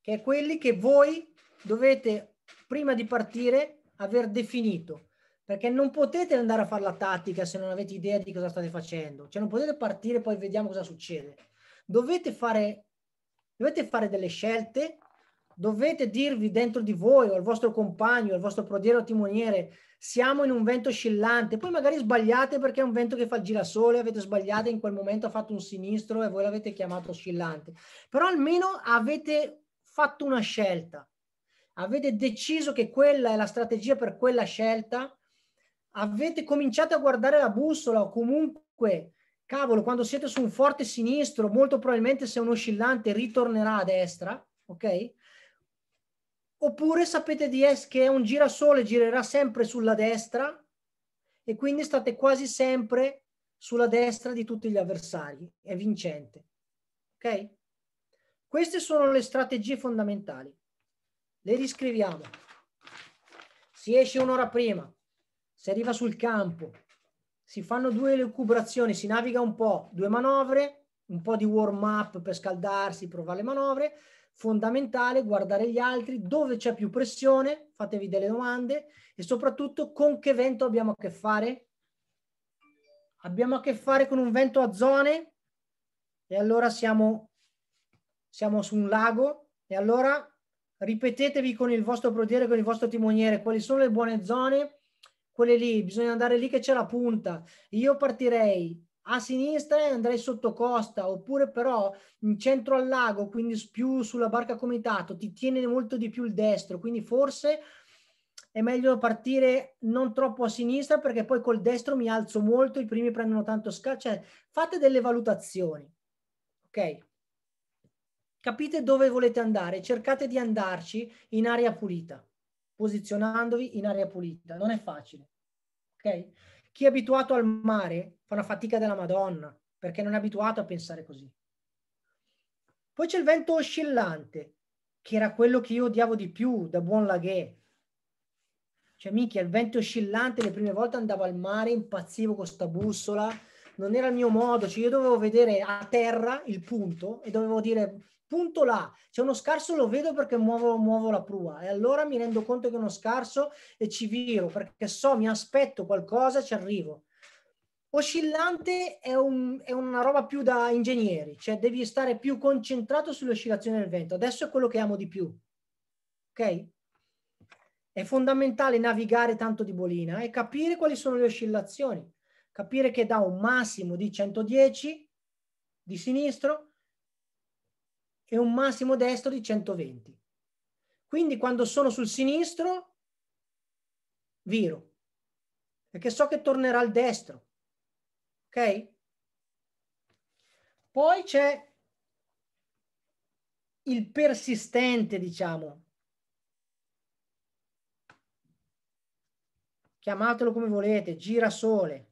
A: che è quelli che voi dovete, prima di partire, aver definito. Perché non potete andare a fare la tattica se non avete idea di cosa state facendo. Cioè non potete partire e poi vediamo cosa succede. Dovete fare, dovete fare delle scelte dovete dirvi dentro di voi o al vostro compagno, al vostro prodiero timoniere, siamo in un vento oscillante, poi magari sbagliate perché è un vento che fa il girasole, avete sbagliato in quel momento, ha fatto un sinistro e voi l'avete chiamato oscillante, però almeno avete fatto una scelta, avete deciso che quella è la strategia per quella scelta, avete cominciato a guardare la bussola o comunque cavolo, quando siete su un forte sinistro, molto probabilmente se è un oscillante ritornerà a destra, ok? Oppure sapete di es- che è un girasole girerà sempre sulla destra e quindi state quasi sempre sulla destra di tutti gli avversari, è vincente. Ok? Queste sono le strategie fondamentali. Le riscriviamo. Si esce un'ora prima, si arriva sul campo, si fanno due lucubrazioni, si naviga un po', due manovre, un po' di warm up per scaldarsi, provare le manovre, fondamentale guardare gli altri, dove c'è più pressione, fatevi delle domande e soprattutto con che vento abbiamo a che fare. Abbiamo a che fare con un vento a zone e allora siamo, siamo su un lago e allora ripetetevi con il vostro prodiere, con il vostro timoniere, quali sono le buone zone, quelle lì, bisogna andare lì che c'è la punta. Io partirei a sinistra e andrei sotto costa, oppure però in centro al lago, quindi più sulla barca comitato, ti tiene molto di più il destro, quindi forse è meglio partire non troppo a sinistra perché poi col destro mi alzo molto, i primi prendono tanto scaccia, cioè, fate delle valutazioni, ok? Capite dove volete andare, cercate di andarci in aria pulita, posizionandovi in aria pulita, non è facile, ok? Chi è abituato al mare fa una fatica della Madonna perché non è abituato a pensare così. Poi c'è il vento oscillante, che era quello che io odiavo di più da buon laghè. Cioè, mica il vento oscillante, le prime volte andavo al mare, impazzivo con sta bussola, non era il mio modo, cioè io dovevo vedere a terra il punto e dovevo dire punto là, c'è uno scarso lo vedo perché muovo, muovo, la prua e allora mi rendo conto che è uno scarso e ci viro perché so, mi aspetto qualcosa, e ci arrivo. Oscillante è, un, è, una roba più da ingegneri, cioè devi stare più concentrato sull'oscillazione del vento. Adesso è quello che amo di più. Ok? È fondamentale navigare tanto di bolina e capire quali sono le oscillazioni. Capire che da un massimo di 110 di sinistro e un massimo destro di 120. Quindi quando sono sul sinistro, viro, perché so che tornerà al destro ok? Poi c'è il persistente, diciamo. Chiamatelo come volete, girasole.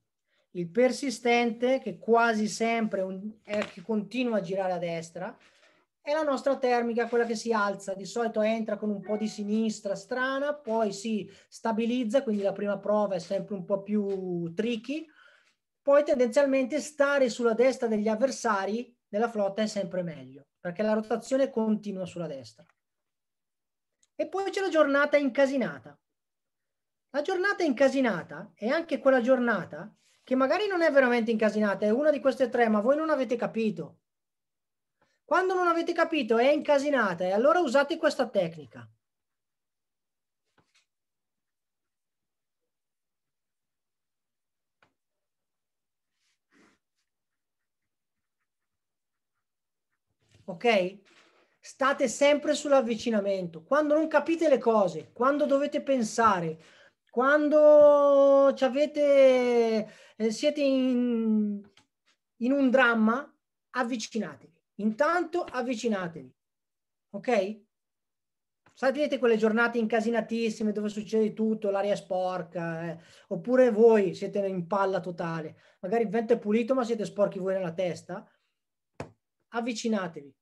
A: Il persistente, che quasi sempre un, è, che continua a girare a destra, è la nostra termica, quella che si alza, di solito entra con un po' di sinistra strana, poi si stabilizza, quindi la prima prova è sempre un po' più tricky, poi tendenzialmente stare sulla destra degli avversari della flotta è sempre meglio, perché la rotazione continua sulla destra. E poi c'è la giornata incasinata. La giornata incasinata è anche quella giornata che magari non è veramente incasinata, è una di queste tre, ma voi non avete capito. Quando non avete capito è incasinata e allora usate questa tecnica. ok? State sempre sull'avvicinamento. Quando non capite le cose, quando dovete pensare, quando avete, eh, siete in, in un dramma, avvicinatevi. Intanto avvicinatevi, ok? Sapete quelle giornate incasinatissime dove succede tutto, l'aria è sporca, eh? oppure voi siete in palla totale, magari il vento è pulito ma siete sporchi voi nella testa, avvicinatevi,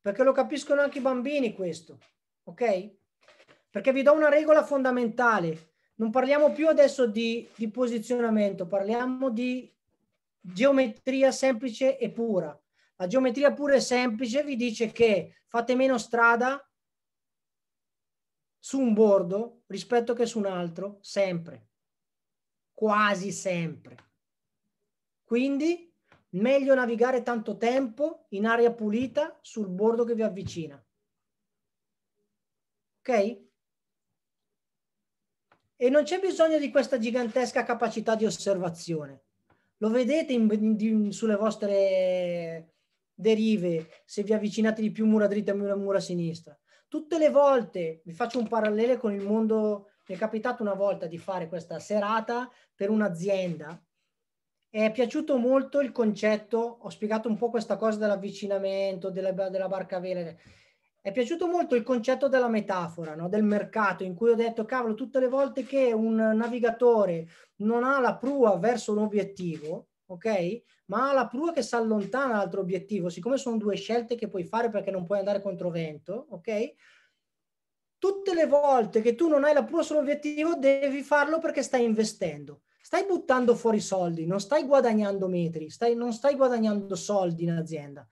A: perché lo capiscono anche i bambini questo, ok? Perché vi do una regola fondamentale, non parliamo più adesso di, di posizionamento, parliamo di geometria semplice e pura. La geometria pura e semplice vi dice che fate meno strada su un bordo rispetto che su un altro, sempre, quasi sempre. Quindi Meglio navigare tanto tempo in aria pulita sul bordo che vi avvicina. Ok? E non c'è bisogno di questa gigantesca capacità di osservazione. Lo vedete in, in, sulle vostre derive, se vi avvicinate di più mura dritta e mura, mura sinistra. Tutte le volte, vi faccio un parallelo con il mondo, mi è capitato una volta di fare questa serata per un'azienda è piaciuto molto il concetto, ho spiegato un po' questa cosa dell'avvicinamento, della, della barca vela, è piaciuto molto il concetto della metafora, no? del mercato, in cui ho detto, cavolo, tutte le volte che un navigatore non ha la prua verso un obiettivo, ok? Ma ha la prua che si allontana dall'altro obiettivo, siccome sono due scelte che puoi fare perché non puoi andare contro vento, ok? Tutte le volte che tu non hai la prua sull'obiettivo, devi farlo perché stai investendo stai buttando fuori soldi, non stai guadagnando metri, stai, non stai guadagnando soldi in azienda,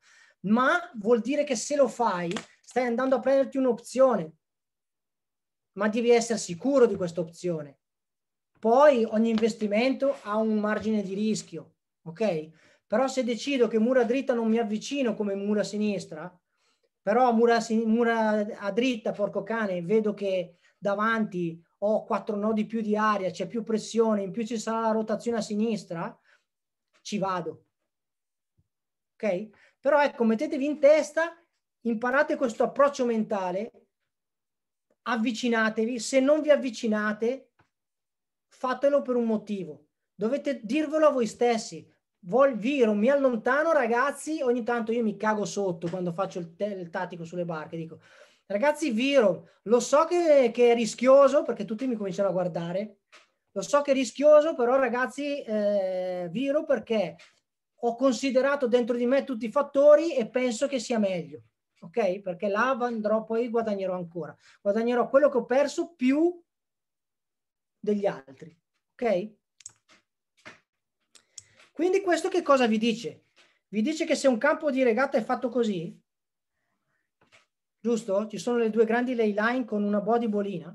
A: ma vuol dire che se lo fai stai andando a prenderti un'opzione, ma devi essere sicuro di questa opzione. Poi ogni investimento ha un margine di rischio, ok? Però se decido che mura dritta non mi avvicino come mura sinistra, però mura, mura a dritta, porco cane, vedo che davanti ho quattro nodi più di aria, c'è più pressione, in più ci sarà la rotazione a sinistra, ci vado. Ok? Però ecco, mettetevi in testa, imparate questo approccio mentale, avvicinatevi, se non vi avvicinate, fatelo per un motivo. Dovete dirvelo a voi stessi. Vol, viro, mi allontano ragazzi, ogni tanto io mi cago sotto quando faccio il, il tattico sulle barche, dico Ragazzi, Viro, lo so che, che, è rischioso perché tutti mi cominciano a guardare. Lo so che è rischioso, però ragazzi, eh, Viro perché ho considerato dentro di me tutti i fattori e penso che sia meglio. Ok? Perché là andrò poi guadagnerò ancora. Guadagnerò quello che ho perso più degli altri. Ok? Quindi questo che cosa vi dice? Vi dice che se un campo di regata è fatto così, giusto? Ci sono le due grandi ley line con una body bolina,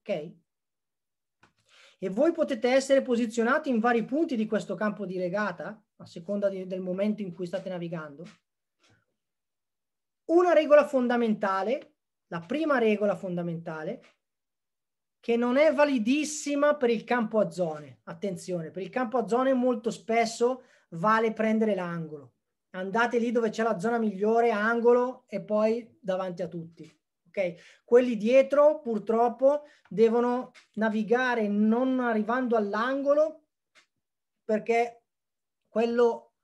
A: ok? E voi potete essere posizionati in vari punti di questo campo di regata, a seconda di, del momento in cui state navigando. Una regola fondamentale, la prima regola fondamentale, che non è validissima per il campo a zone. Attenzione, per il campo a zone molto spesso vale prendere l'angolo andate lì dove c'è la zona migliore, angolo e poi davanti a tutti. Okay? Quelli dietro purtroppo devono navigare non arrivando all'angolo perché quello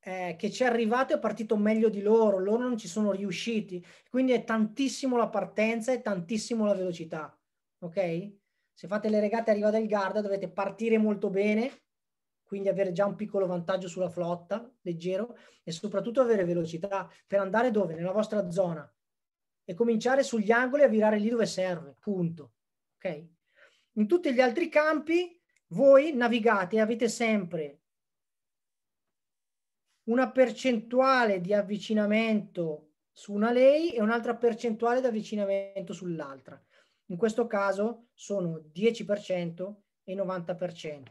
A: eh, che ci è arrivato è partito meglio di loro, loro non ci sono riusciti. Quindi è tantissimo la partenza e tantissimo la velocità. Ok? Se fate le regate a riva del Garda dovete partire molto bene quindi avere già un piccolo vantaggio sulla flotta, leggero, e soprattutto avere velocità per andare dove? Nella vostra zona e cominciare sugli angoli a virare lì dove serve, punto. Ok? In tutti gli altri campi voi navigate e avete sempre una percentuale di avvicinamento su una lei e un'altra percentuale di avvicinamento sull'altra. In questo caso sono 10% e 90%.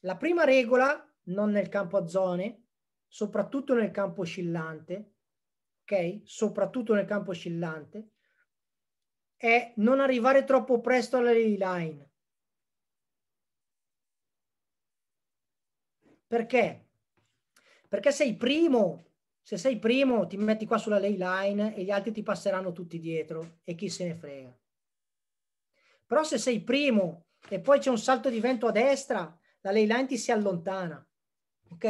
A: La prima regola, non nel campo a zone, soprattutto nel campo oscillante, ok? Soprattutto nel campo oscillante, è non arrivare troppo presto alla ley line. Perché? Perché sei primo, se sei primo ti metti qua sulla ley line e gli altri ti passeranno tutti dietro e chi se ne frega. Però se sei primo e poi c'è un salto di vento a destra, la ley line ti si allontana, ok?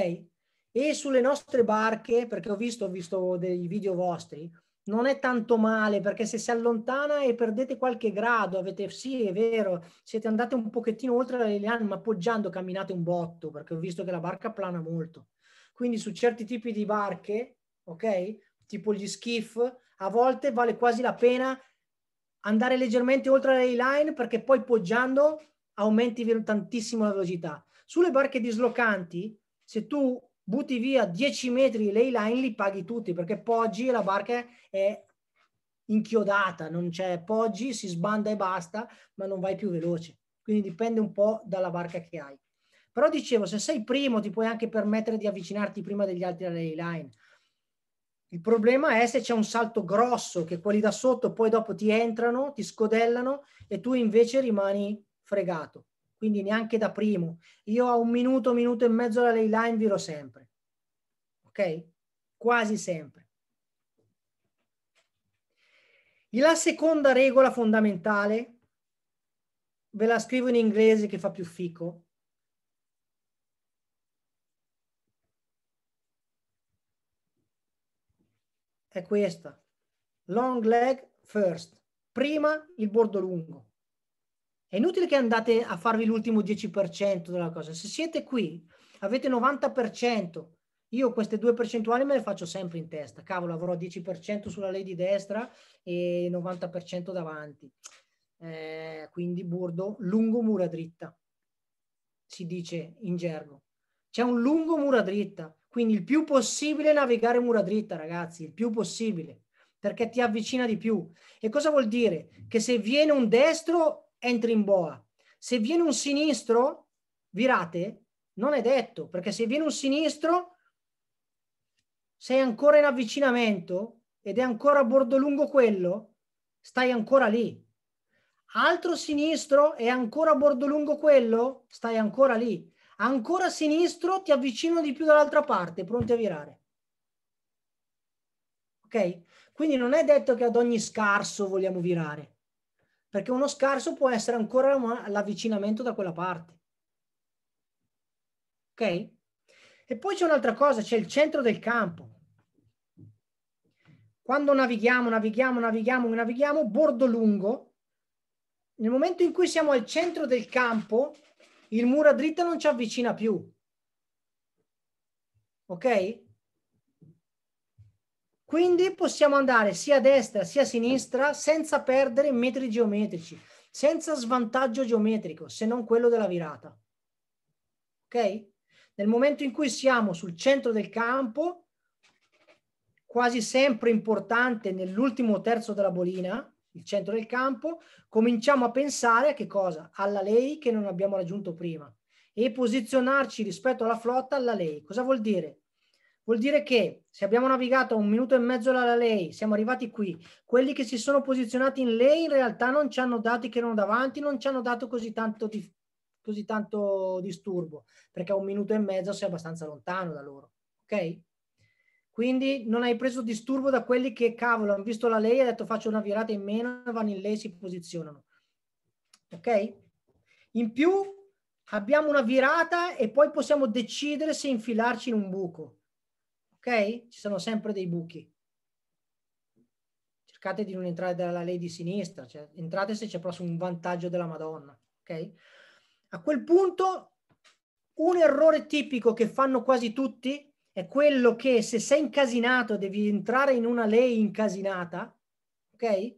A: E sulle nostre barche, perché ho visto, ho visto dei video vostri, non è tanto male perché se si allontana e perdete qualche grado, avete sì, è vero, siete andate un pochettino oltre la ley line, ma appoggiando camminate un botto perché ho visto che la barca plana molto. Quindi su certi tipi di barche, ok? Tipo gli skiff, a volte vale quasi la pena andare leggermente oltre la line perché poi poggiando aumenti tantissimo la velocità. Sulle barche dislocanti, se tu butti via 10 metri le line li paghi tutti perché poggi e la barca è inchiodata, non c'è poggi, si sbanda e basta, ma non vai più veloce. Quindi dipende un po' dalla barca che hai. Però dicevo, se sei primo ti puoi anche permettere di avvicinarti prima degli altri alle line il problema è se c'è un salto grosso che quelli da sotto poi dopo ti entrano, ti scodellano e tu invece rimani fregato. Quindi neanche da primo. Io a un minuto, minuto e mezzo la ley line viro sempre. Ok? Quasi sempre. E la seconda regola fondamentale, ve la scrivo in inglese che fa più fico, è questa. Long leg first. Prima il bordo lungo. È inutile che andate a farvi l'ultimo 10% della cosa. Se siete qui, avete 90%. Io queste due percentuali me le faccio sempre in testa. Cavolo, avrò 10% sulla lei di destra e 90% davanti. Eh, quindi bordo lungo mura dritta, si dice in gergo. C'è un lungo mura dritta. Quindi il più possibile navigare mura dritta, ragazzi, il più possibile, perché ti avvicina di più. E cosa vuol dire? Che se viene un destro, entri in boa. Se viene un sinistro, virate, non è detto, perché se viene un sinistro, sei ancora in avvicinamento ed è ancora a bordo lungo quello, stai ancora lì. Altro sinistro è ancora a bordo lungo quello, stai ancora lì ancora sinistro, ti avvicino di più dall'altra parte, pronti a virare. Ok? Quindi non è detto che ad ogni scarso vogliamo virare, perché uno scarso può essere ancora l'avvicinamento da quella parte. Ok? E poi c'è un'altra cosa, c'è il centro del campo. Quando navighiamo, navighiamo, navighiamo, navighiamo, bordo lungo, nel momento in cui siamo al centro del campo, il muro a dritta non ci avvicina più. Ok? Quindi possiamo andare sia a destra sia a sinistra senza perdere metri geometrici, senza svantaggio geometrico, se non quello della virata. Ok? Nel momento in cui siamo sul centro del campo, quasi sempre importante nell'ultimo terzo della bolina, il centro del campo, cominciamo a pensare a che cosa? Alla lei che non abbiamo raggiunto prima e posizionarci rispetto alla flotta alla lei. Cosa vuol dire? Vuol dire che se abbiamo navigato un minuto e mezzo alla lei, siamo arrivati qui, quelli che si sono posizionati in lei in realtà non ci hanno dato che erano davanti, non ci hanno dato così tanto, di, così tanto disturbo, perché un minuto e mezzo sei abbastanza lontano da loro. Ok? Quindi non hai preso disturbo da quelli che, cavolo, hanno visto la lei e hanno detto faccio una virata in meno, vanno in lei e si posizionano. Ok? In più abbiamo una virata e poi possiamo decidere se infilarci in un buco. Ok? Ci sono sempre dei buchi. Cercate di non entrare dalla lei di sinistra, cioè, entrate se c'è proprio un vantaggio della Madonna. Ok? A quel punto un errore tipico che fanno quasi tutti è quello che se sei incasinato devi entrare in una lei incasinata, ok?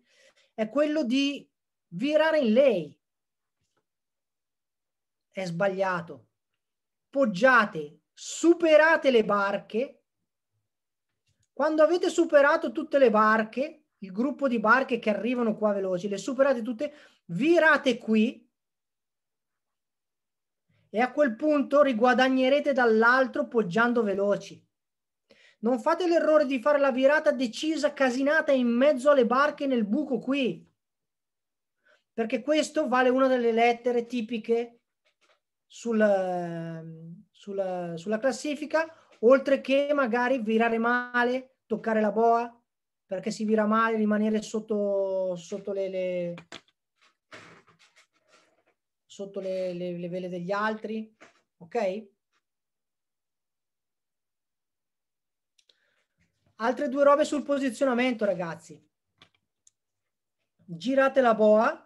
A: È quello di virare in lei. È sbagliato. Poggiate, superate le barche. Quando avete superato tutte le barche, il gruppo di barche che arrivano qua veloci, le superate tutte, virate qui e a quel punto riguadagnerete dall'altro poggiando veloci. Non fate l'errore di fare la virata decisa, casinata in mezzo alle barche nel buco qui, perché questo vale una delle lettere tipiche sulla, sulla, sulla classifica, oltre che magari virare male, toccare la boa, perché si vira male, rimanere sotto, sotto le, le sotto le, le, le vele degli altri, ok? Altre due robe sul posizionamento, ragazzi. Girate la boa.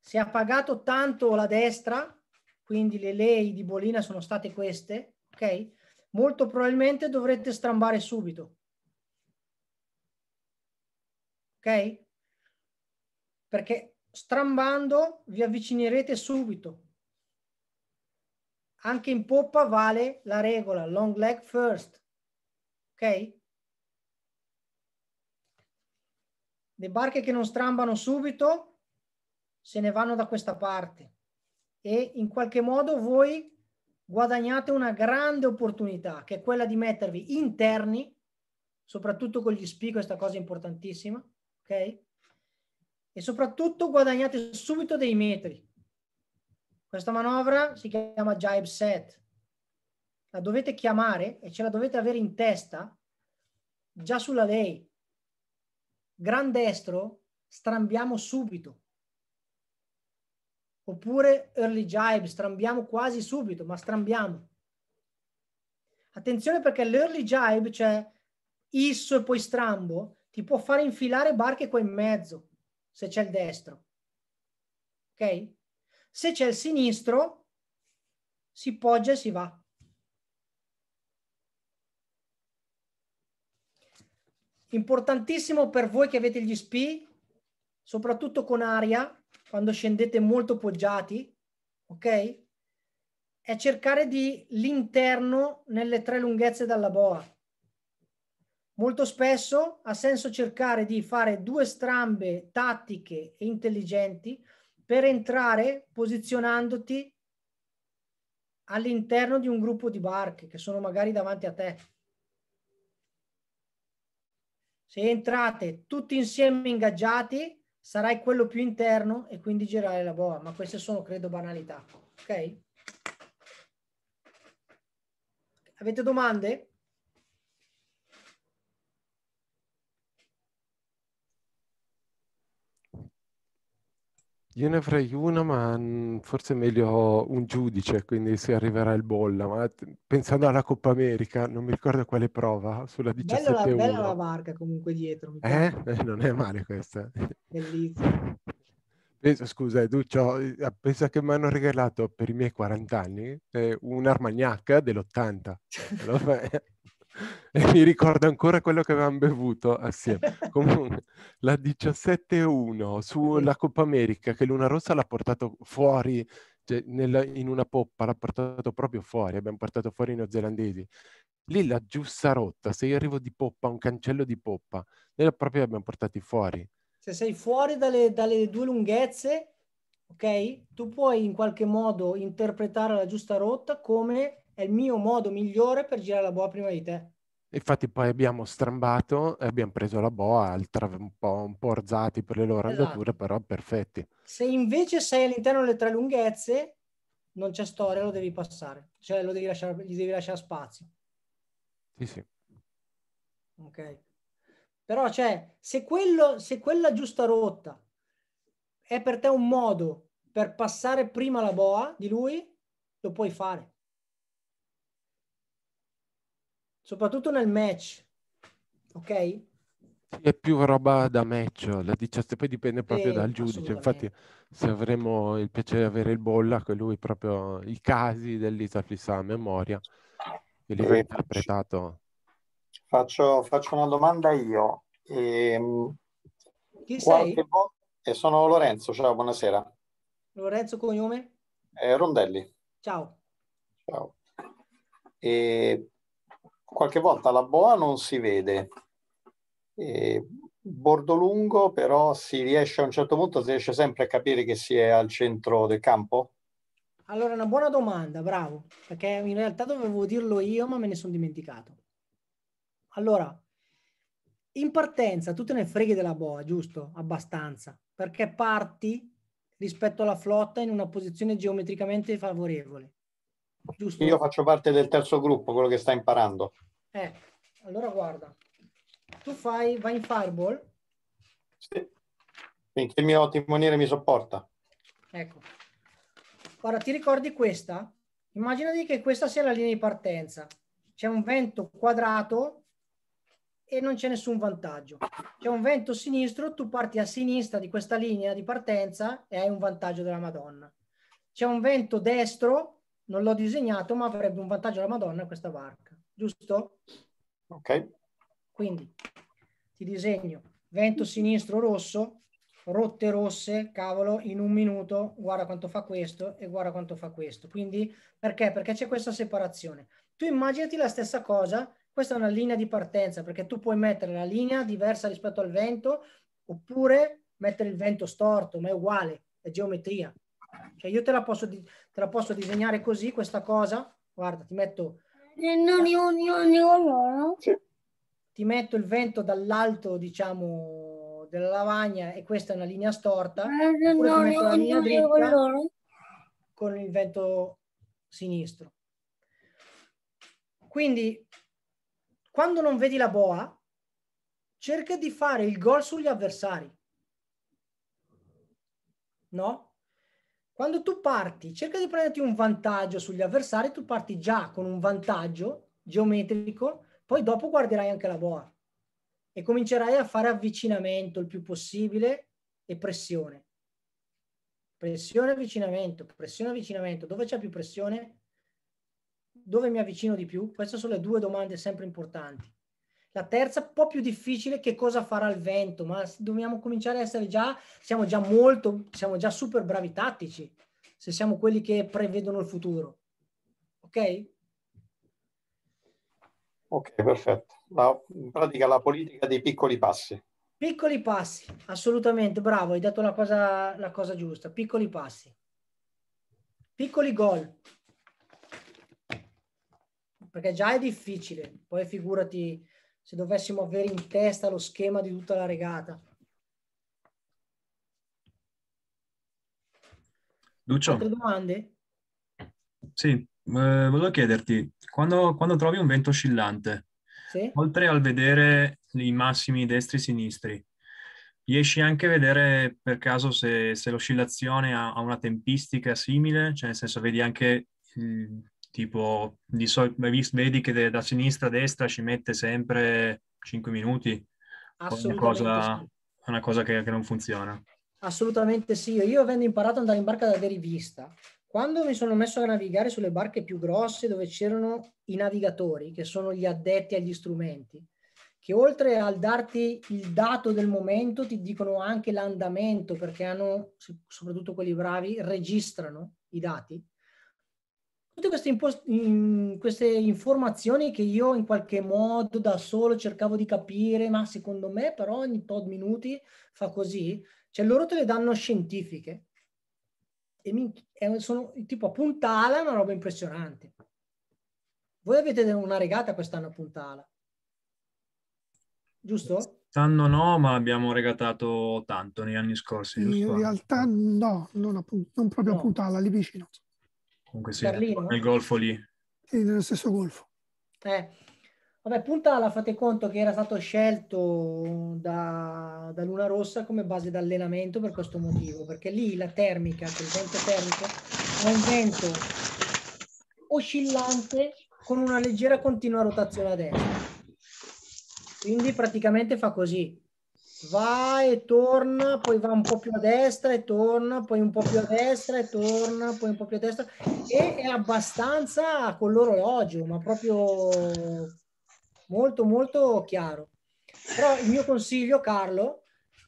A: Si è appagato tanto la destra, quindi le lei di bolina sono state queste, ok? Molto probabilmente dovrete strambare subito. Ok? Perché strambando vi avvicinerete subito. Anche in poppa vale la regola, long leg first. Ok? Le barche che non strambano subito se ne vanno da questa parte e in qualche modo voi guadagnate una grande opportunità che è quella di mettervi interni, soprattutto con gli spico, questa cosa è importantissima, ok? e soprattutto guadagnate subito dei metri. Questa manovra si chiama Jibe Set. La dovete chiamare e ce la dovete avere in testa già sulla lei. Gran destro, strambiamo subito. Oppure early jibe, strambiamo quasi subito, ma strambiamo. Attenzione perché l'early jibe, cioè isso e poi strambo, ti può fare infilare barche qua in mezzo se c'è il destro. Ok? Se c'è il sinistro, si poggia e si va. Importantissimo per voi che avete gli spi, soprattutto con aria, quando scendete molto poggiati, ok? È cercare di l'interno nelle tre lunghezze dalla boa. Molto spesso ha senso cercare di fare due strambe tattiche e intelligenti per entrare posizionandoti all'interno di un gruppo di barche che sono magari davanti a te. Se entrate tutti insieme ingaggiati, sarai quello più interno e quindi girare la boa, ma queste sono credo banalità, ok? Avete domande?
D: Io ne avrei una, ma mm, forse meglio un giudice, quindi si arriverà il bolla. Ma pensando alla Coppa America, non mi ricordo quale prova, sulla 17-1. bella la
A: marca comunque dietro. mi Eh?
D: Eh, Non è male questa.
F: Bellissima.
D: scusa, Duccio, eh, eh, pensa che mi hanno regalato per i miei 40 anni eh, Armagnac dell'80. [LAUGHS] e mi ricordo ancora quello che avevamo bevuto assieme. Comunque, [LAUGHS] la 17-1 sulla Coppa America, che Luna Rossa l'ha portato fuori, cioè nella, in una poppa, l'ha portato proprio fuori, abbiamo portato fuori i neozelandesi. Lì la giusta rotta, se io arrivo di poppa, un cancello di poppa, noi proprio abbiamo portati fuori.
A: Se sei fuori dalle, dalle due lunghezze, ok? Tu puoi in qualche modo interpretare la giusta rotta come è il mio modo migliore per girare la boa prima di te.
D: Infatti poi abbiamo strambato e abbiamo preso la boa un, po', un po' orzati per le loro esatto. andature, però perfetti.
A: Se invece sei all'interno delle tre lunghezze, non c'è storia, lo devi passare. Cioè lo devi lasciare, gli devi lasciare spazio. Sì, sì. Ok. Però cioè, se, quello, se quella giusta rotta è per te un modo per passare prima la boa di lui, lo puoi fare. soprattutto nel match, ok?
D: È più roba da match, la 17 poi dipende proprio sì, dal giudice, infatti se avremo il piacere di avere il bolla, che lui proprio i casi dell'Isa Flissa a memoria, e li ha interpretato.
C: Faccio, faccio, una domanda io. Ehm, Chi sei? Volta... Eh, sono Lorenzo, ciao, buonasera.
A: Lorenzo, cognome?
C: Eh, Rondelli. Ciao. Ciao. E qualche volta la boa non si vede. E lungo, però si riesce a un certo punto, si riesce sempre a capire che si è al centro del campo?
A: Allora, una buona domanda, bravo, perché in realtà dovevo dirlo io, ma me ne sono dimenticato. Allora, in partenza tu te ne freghi della boa, giusto? Abbastanza, perché parti rispetto alla flotta in una posizione geometricamente favorevole.
C: Giusto. Io faccio parte del terzo gruppo, quello che sta imparando.
A: Eh, allora guarda, tu fai, vai in fireball?
C: Sì, finché il mio timoniere mi sopporta.
A: Ecco. Ora ti ricordi questa? Immaginati che questa sia la linea di partenza. C'è un vento quadrato e non c'è nessun vantaggio. C'è un vento sinistro, tu parti a sinistra di questa linea di partenza e hai un vantaggio della Madonna. C'è un vento destro non l'ho disegnato, ma avrebbe un vantaggio alla Madonna questa barca, giusto? Ok. Quindi ti disegno vento sinistro rosso, rotte rosse, cavolo, in un minuto, guarda quanto fa questo e guarda quanto fa questo. Quindi perché? Perché c'è questa separazione. Tu immaginati la stessa cosa, questa è una linea di partenza, perché tu puoi mettere la linea diversa rispetto al vento, oppure mettere il vento storto, ma è uguale, è geometria. Cioè io te la posso dire te la posso disegnare così questa cosa? Guarda, ti metto... Eh, ti metto il vento dall'alto, diciamo, della lavagna e questa è una linea storta. Eh, oppure ti metto la linea dritta con il vento sinistro. Quindi, quando non vedi la boa, cerca di fare il gol sugli avversari. No? Quando tu parti, cerca di prenderti un vantaggio sugli avversari, tu parti già con un vantaggio geometrico, poi dopo guarderai anche la boa e comincerai a fare avvicinamento il più possibile e pressione. Pressione, avvicinamento, pressione, avvicinamento. Dove c'è più pressione? Dove mi avvicino di più? Queste sono le due domande sempre importanti. La terza, un po' più difficile, che cosa farà il vento, ma dobbiamo cominciare a essere già, siamo già molto, siamo già super bravi tattici, se siamo quelli che prevedono il futuro. Ok?
C: Ok, perfetto. La, in pratica la politica dei piccoli passi.
A: Piccoli passi, assolutamente, bravo, hai dato la cosa, la cosa giusta, piccoli passi. Piccoli gol. Perché già è difficile, poi figurati se dovessimo avere in testa lo schema di tutta la regata. Lucio. Altre domande?
E: Sì, eh, volevo chiederti, quando, quando, trovi un vento oscillante, sì? oltre al vedere i massimi destri e sinistri, riesci anche a vedere per caso se, se l'oscillazione ha, ha, una tempistica simile? Cioè nel senso vedi anche tipo di solito vedi che da sinistra a destra ci mette sempre 5 minuti,
B: una cosa,
E: sì. una cosa che, che, non funziona.
A: Assolutamente sì, io avendo imparato ad andare in barca da derivista, quando mi sono messo a navigare sulle barche più grosse dove c'erano i navigatori, che sono gli addetti agli strumenti, che oltre al darti il dato del momento ti dicono anche l'andamento, perché hanno, soprattutto quelli bravi, registrano i dati tutte queste, impost- queste, informazioni che io in qualche modo da solo cercavo di capire, ma secondo me però ogni tot minuti fa così, cioè loro te le danno scientifiche. E mi, è, sono tipo a puntala, è una roba impressionante. Voi avete una regata quest'anno a puntala, giusto?
E: Quest'anno no, ma abbiamo regatato tanto negli anni scorsi. In
B: realtà no, non, appunto, non proprio no. a puntala, lì vicino.
E: Comunque sì, Berlino. nel golfo lì.
B: Sì, nello stesso golfo.
A: Eh. Vabbè, Puntala fate conto che era stato scelto da, da Luna Rossa come base d'allenamento per questo motivo, perché lì la termica, cioè il vento termico, è un vento oscillante con una leggera continua rotazione a destra. Quindi praticamente fa così, va e torna, poi va un po' più a destra e torna, poi un po' più a destra e torna, poi un po' più a destra e è abbastanza con l'orologio, ma proprio molto molto chiaro. Però il mio consiglio, Carlo,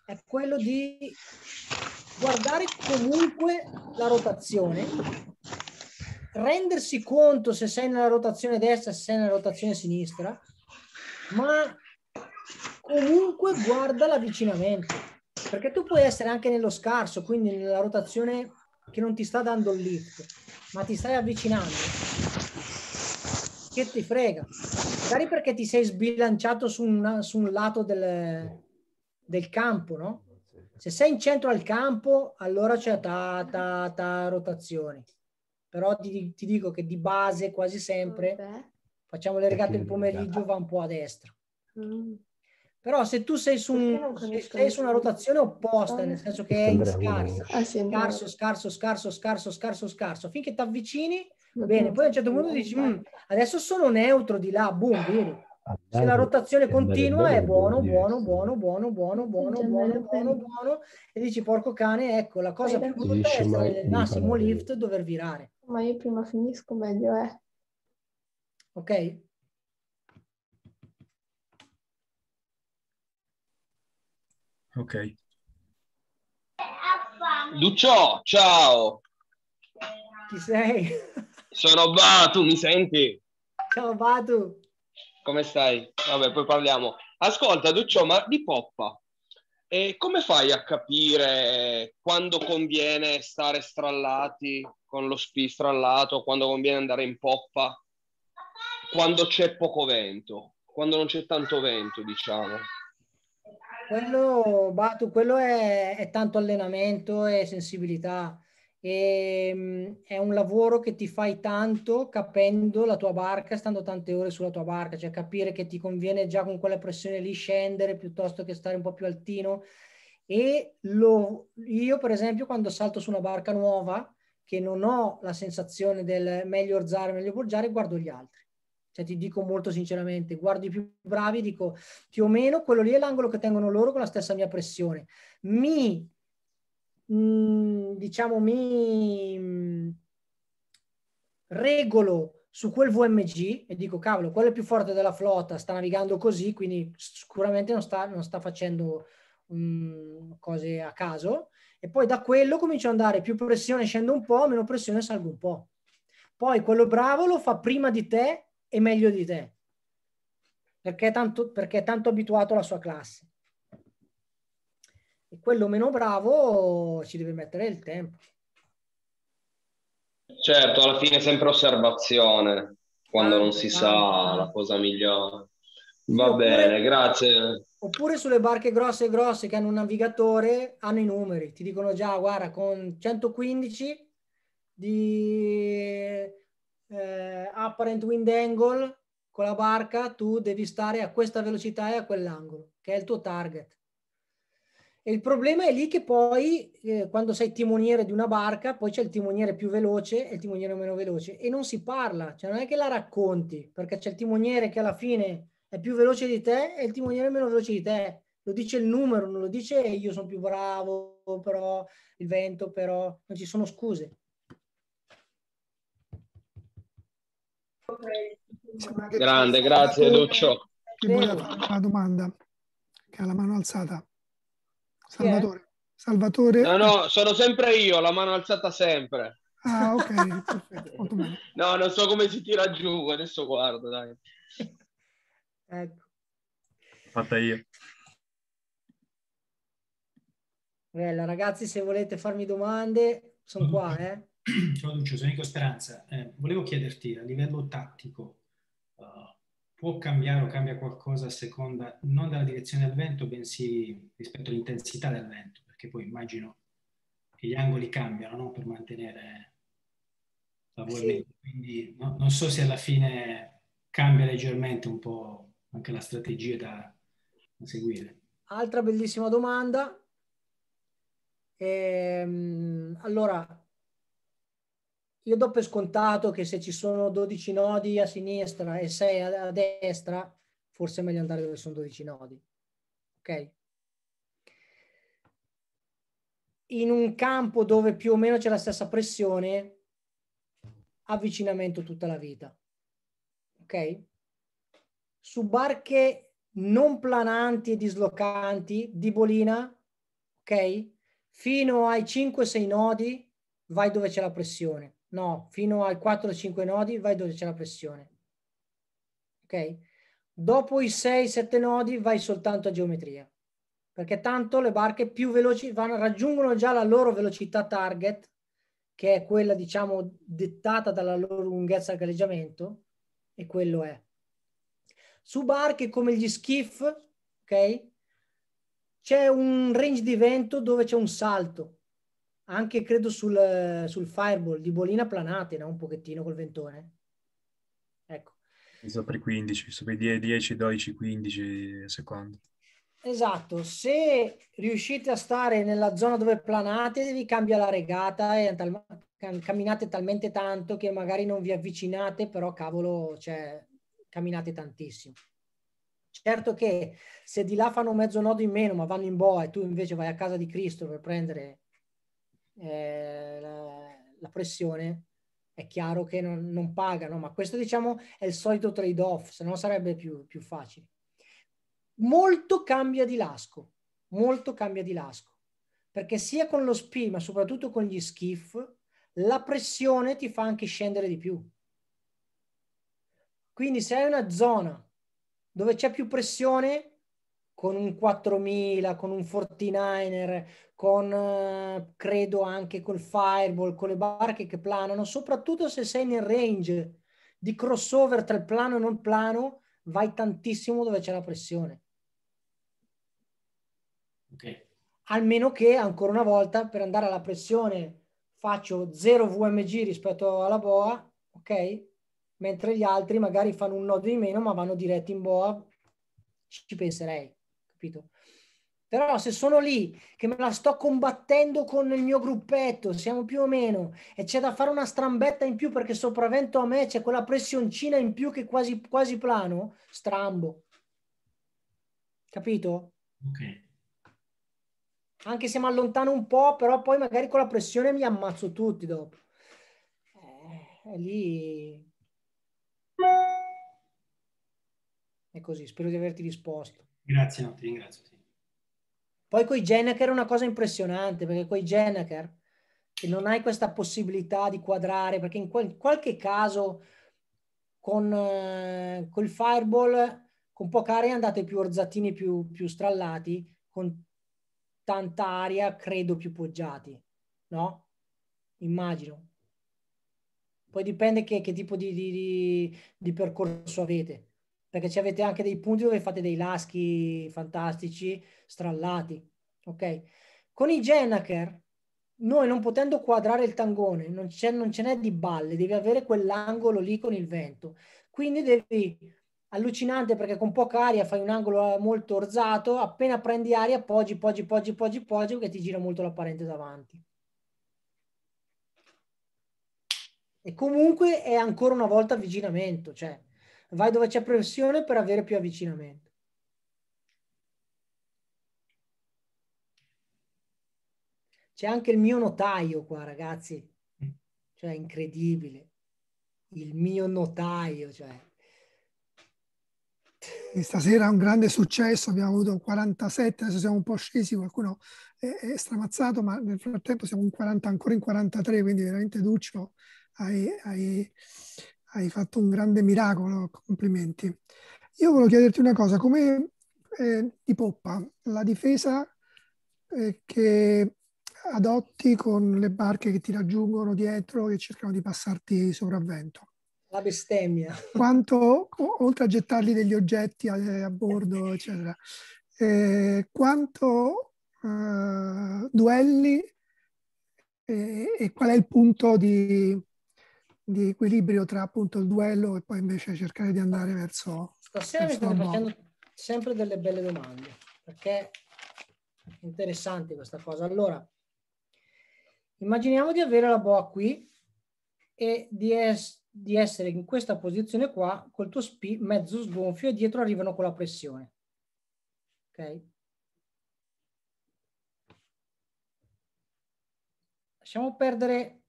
A: è quello di guardare comunque la rotazione, rendersi conto se sei nella rotazione destra, se sei nella rotazione sinistra, ma comunque guarda l'avvicinamento, perché tu puoi essere anche nello scarso, quindi nella rotazione che non ti sta dando il lift, ma ti stai avvicinando. Che ti frega? Magari perché ti sei sbilanciato su, una, su un lato del, del campo, no? Se sei in centro al campo, allora c'è ta, ta, ta rotazioni. Però ti, ti dico che di base quasi sempre Vabbè. facciamo le regate il pomeriggio, va un po' a destra. Mm. Però se tu sei su, un, sei su una rotazione opposta, nel senso che è scarso, ah, scarso, scarso, scarso, scarso, scarso, scarso, finché ti avvicini, bene, poi a un certo punto dici, mm, adesso sono neutro di là, boom, vieni. Ah, se la rotazione continua è buono, buono, buono, buono, buono, buono, buono, buono, buono, e dici, porco cane, ecco, la cosa più brutta è stare nel massimo lift dover virare. Ma io prima finisco meglio è. Eh. Ok?
E: Ok. Duccio, ciao.
A: Chi sei?
E: Sono Batu, mi senti?
A: Ciao Batu.
E: Come stai? Vabbè, poi parliamo. Ascolta Duccio, ma di poppa, e come fai a capire quando conviene stare strallati con lo spi strallato, quando conviene andare in poppa, quando c'è poco vento, quando non c'è tanto vento, diciamo?
A: Quello, Batu, quello è, è, tanto allenamento e sensibilità. E, ehm, è un lavoro che ti fai tanto capendo la tua barca, stando tante ore sulla tua barca, cioè capire che ti conviene già con quella pressione lì scendere piuttosto che stare un po' più altino. E lo, io, per esempio, quando salto su una barca nuova, che non ho la sensazione del meglio orzare, meglio borgiare, guardo gli altri cioè ti dico molto sinceramente, guardo i più bravi dico più o meno quello lì è l'angolo che tengono loro con la stessa mia pressione. Mi, mh, mm, diciamo, mi mh, mm, regolo su quel VMG e dico cavolo, quello è più forte della flotta, sta navigando così, quindi sicuramente non sta, non sta facendo mh, mm, cose a caso. E poi da quello comincio ad andare più pressione, scendo un po', meno pressione, salgo un po'. Poi quello bravo lo fa prima di te è meglio di te, perché è tanto, perché è tanto abituato alla sua classe. E quello meno bravo ci deve mettere il tempo.
E: Certo, alla fine è sempre osservazione, quando ah, non si ah, sa la cosa migliore. Va oppure, bene, grazie.
A: Oppure sulle barche grosse e grosse che hanno un navigatore, hanno i numeri, ti dicono già, ah, guarda, con 115 di eh, apparent wind angle con la barca tu devi stare a questa velocità e a quell'angolo, che è il tuo target. E il problema è lì che poi, eh, quando sei timoniere di una barca, poi c'è il timoniere più veloce e il timoniere meno veloce e non si parla, cioè non è che la racconti, perché c'è il timoniere che alla fine è più veloce di te e il timoniere meno veloce di te. Lo dice il numero, non lo dice io sono più bravo, però il vento, però non ci sono scuse.
B: Grande, grazie Duccio. Ti voglio fare una domanda che ha la mano alzata. Salvatore. Salvatore. No, no,
E: sono sempre io, la mano alzata sempre.
B: Ah, ok, [LAUGHS] perfetto, bene.
E: No, non so come si tira giù, adesso guardo, dai. [LAUGHS] Ecco. Fatta io.
A: Bella, ragazzi, se volete farmi domande, sono qua, eh.
C: Ciao [CLEARS THROAT] Duccio, sono Nico Speranza. Eh, volevo chiederti a livello tattico, uh, può cambiare o cambia qualcosa a seconda non della direzione del vento, bensì rispetto all'intensità del vento? Perché poi immagino che gli angoli cambiano no? per mantenere la sì. Quindi no, non so se alla fine cambia leggermente un po' anche la strategia da, da seguire.
A: Altra bellissima domanda. Ehm, allora, io do per scontato che se ci sono 12 nodi a sinistra e 6 a, destra, forse è meglio andare dove sono 12 nodi. Ok? In un campo dove più o meno c'è la stessa pressione, avvicinamento tutta la vita. Ok? Su barche non plananti e dislocanti di bolina, ok? Fino ai 5-6 nodi vai dove c'è la pressione. No, fino ai 4-5 nodi vai dove c'è la pressione. Ok? Dopo i 6-7 nodi vai soltanto a geometria, perché tanto le barche più veloci vanno, raggiungono già la loro velocità target, che è quella diciamo dettata dalla loro lunghezza al galleggiamento, e quello è. Su barche come gli skiff, ok? C'è un range di vento dove c'è un salto, anche credo sul, sul fireball di Bolina planate, no? un pochettino col ventone. Ecco.
C: Sopra i
E: 15, sopra i 10, 12, 15 secondi.
A: Esatto, se riuscite a stare nella zona dove planate, vi cambia la regata e tal- camminate talmente tanto che magari non vi avvicinate, però cavolo, cioè, camminate tantissimo. Certo che se di là fanno mezzo nodo in meno, ma vanno in boa e tu invece vai a casa di Cristo per prendere eh, la, la, pressione, è chiaro che non, non pagano, ma questo diciamo è il solito trade-off, se no sarebbe più, più facile. Molto cambia di lasco, molto cambia di lasco, perché sia con lo SPI, ma soprattutto con gli skiff, la pressione ti fa anche scendere di più. Quindi se hai una zona dove c'è più pressione, con un 4000, con un 49er, con eh, credo anche col fireball, con le barche che planano, soprattutto se sei nel range di crossover tra il plano e non plano, vai tantissimo dove c'è la pressione. Okay. Almeno che, ancora una volta, per andare alla pressione faccio 0 VMG rispetto alla boa, ok? Mentre gli altri magari fanno un nodo di meno, ma vanno diretti in boa, ci penserei capito? Però se sono lì che me la sto combattendo con il mio gruppetto, siamo più o meno, e c'è da fare una strambetta in più perché sopravvento a me c'è quella pressioncina in più che quasi, quasi plano, strambo. Capito? Ok. Anche se mi allontano un po', però poi magari con la pressione mi ammazzo tutti dopo. Eh, è lì. È così, spero di averti risposto.
C: Grazie, no, ti ringrazio. Sì.
A: Poi con i Jennaker è una cosa impressionante, perché con i Jennaker che non hai questa possibilità di quadrare, perché in quel, qualche caso con eh, col fireball, con poca aria andate più orzattini, più, più strallati, con tanta aria credo più poggiati, no? Immagino. Poi dipende che, che tipo di, di, di percorso avete perché ci avete anche dei punti dove fate dei laschi fantastici, strallati, ok? Con i Genaker, noi non potendo quadrare il tangone, non, non ce n'è di balle, devi avere quell'angolo lì con il vento. Quindi devi, allucinante perché con poca aria fai un angolo eh, molto orzato, appena prendi aria poggi, poggi, poggi, poggi, poggi, perché ti gira molto la parente davanti. E comunque è ancora una volta avvicinamento, cioè vai dove c'è pressione per avere più avvicinamento. C'è anche il mio notaio qua, ragazzi. Cioè, incredibile. Il mio notaio, cioè.
B: Stasera è un grande successo, abbiamo avuto 47, adesso siamo un po' scesi, qualcuno è, è stramazzato, ma nel frattempo siamo in 40, ancora in 43, quindi veramente Duccio hai, hai hai fatto un grande miracolo, complimenti. Io volevo chiederti una cosa, come eh, di poppa, la difesa eh, che adotti con le barche che ti raggiungono dietro e cercano di passarti sopravvento?
A: La bestemmia.
B: Quanto, oltre a gettargli degli oggetti a, eh, a bordo, eccetera, eh, quanto eh, duelli eh, e qual è il punto di, di equilibrio tra appunto il duello e poi invece cercare di andare verso... Stasera verso mi stanno facendo
A: sempre delle belle domande, perché è interessante questa cosa. Allora, immaginiamo di avere la boa qui e di, es di essere in questa posizione qua col tuo spi mezzo sgonfio e dietro arrivano con la pressione. Ok? Lasciamo perdere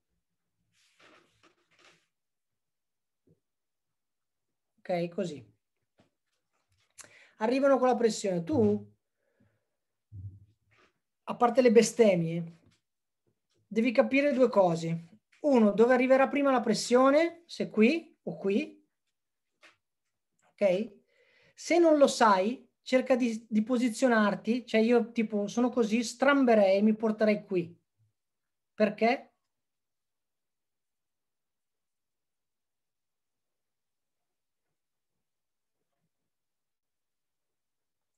A: Ok, così. Arrivano con la pressione. Tu, a parte le bestemmie, devi capire due cose. Uno, dove arriverà prima la pressione, se qui o qui. Ok? Se non lo sai, cerca di, di, posizionarti, cioè io tipo sono così, stramberei, mi porterei qui. Perché?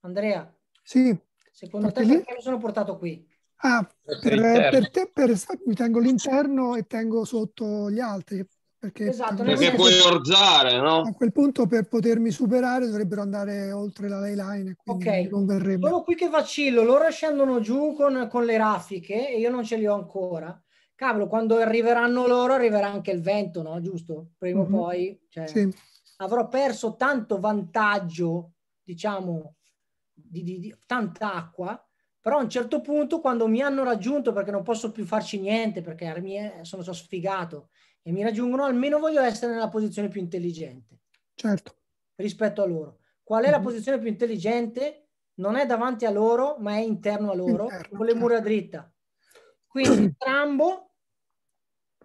A: Andrea, sì. secondo te perché mi sono portato qui?
B: Ah, per, eh, per te per, mi tengo l'interno e tengo sotto gli altri. Perché, esatto, perché puoi orgiare, no? A quel punto per potermi superare dovrebbero andare oltre la ley line. Ok, sono qui che vacillo, loro
A: scendono giù con, con le raffiche e io non ce li ho ancora. Cavolo, quando arriveranno loro arriverà anche il vento, no? Giusto? Prima o mm-hmm. poi. Cioè, sì. Avrò perso tanto vantaggio, diciamo, di, di, di tanta acqua, però a un certo punto quando mi hanno raggiunto perché non posso più farci niente, perché eh, sono, sono sfigato e mi raggiungono, almeno voglio essere nella posizione più intelligente. Certo. Rispetto a loro. Qual è la mhm. posizione più intelligente? Non è davanti a loro, ma è interno a loro, interno, con le certo. mura dritta. Quindi [CLEARS THROAT] trambo,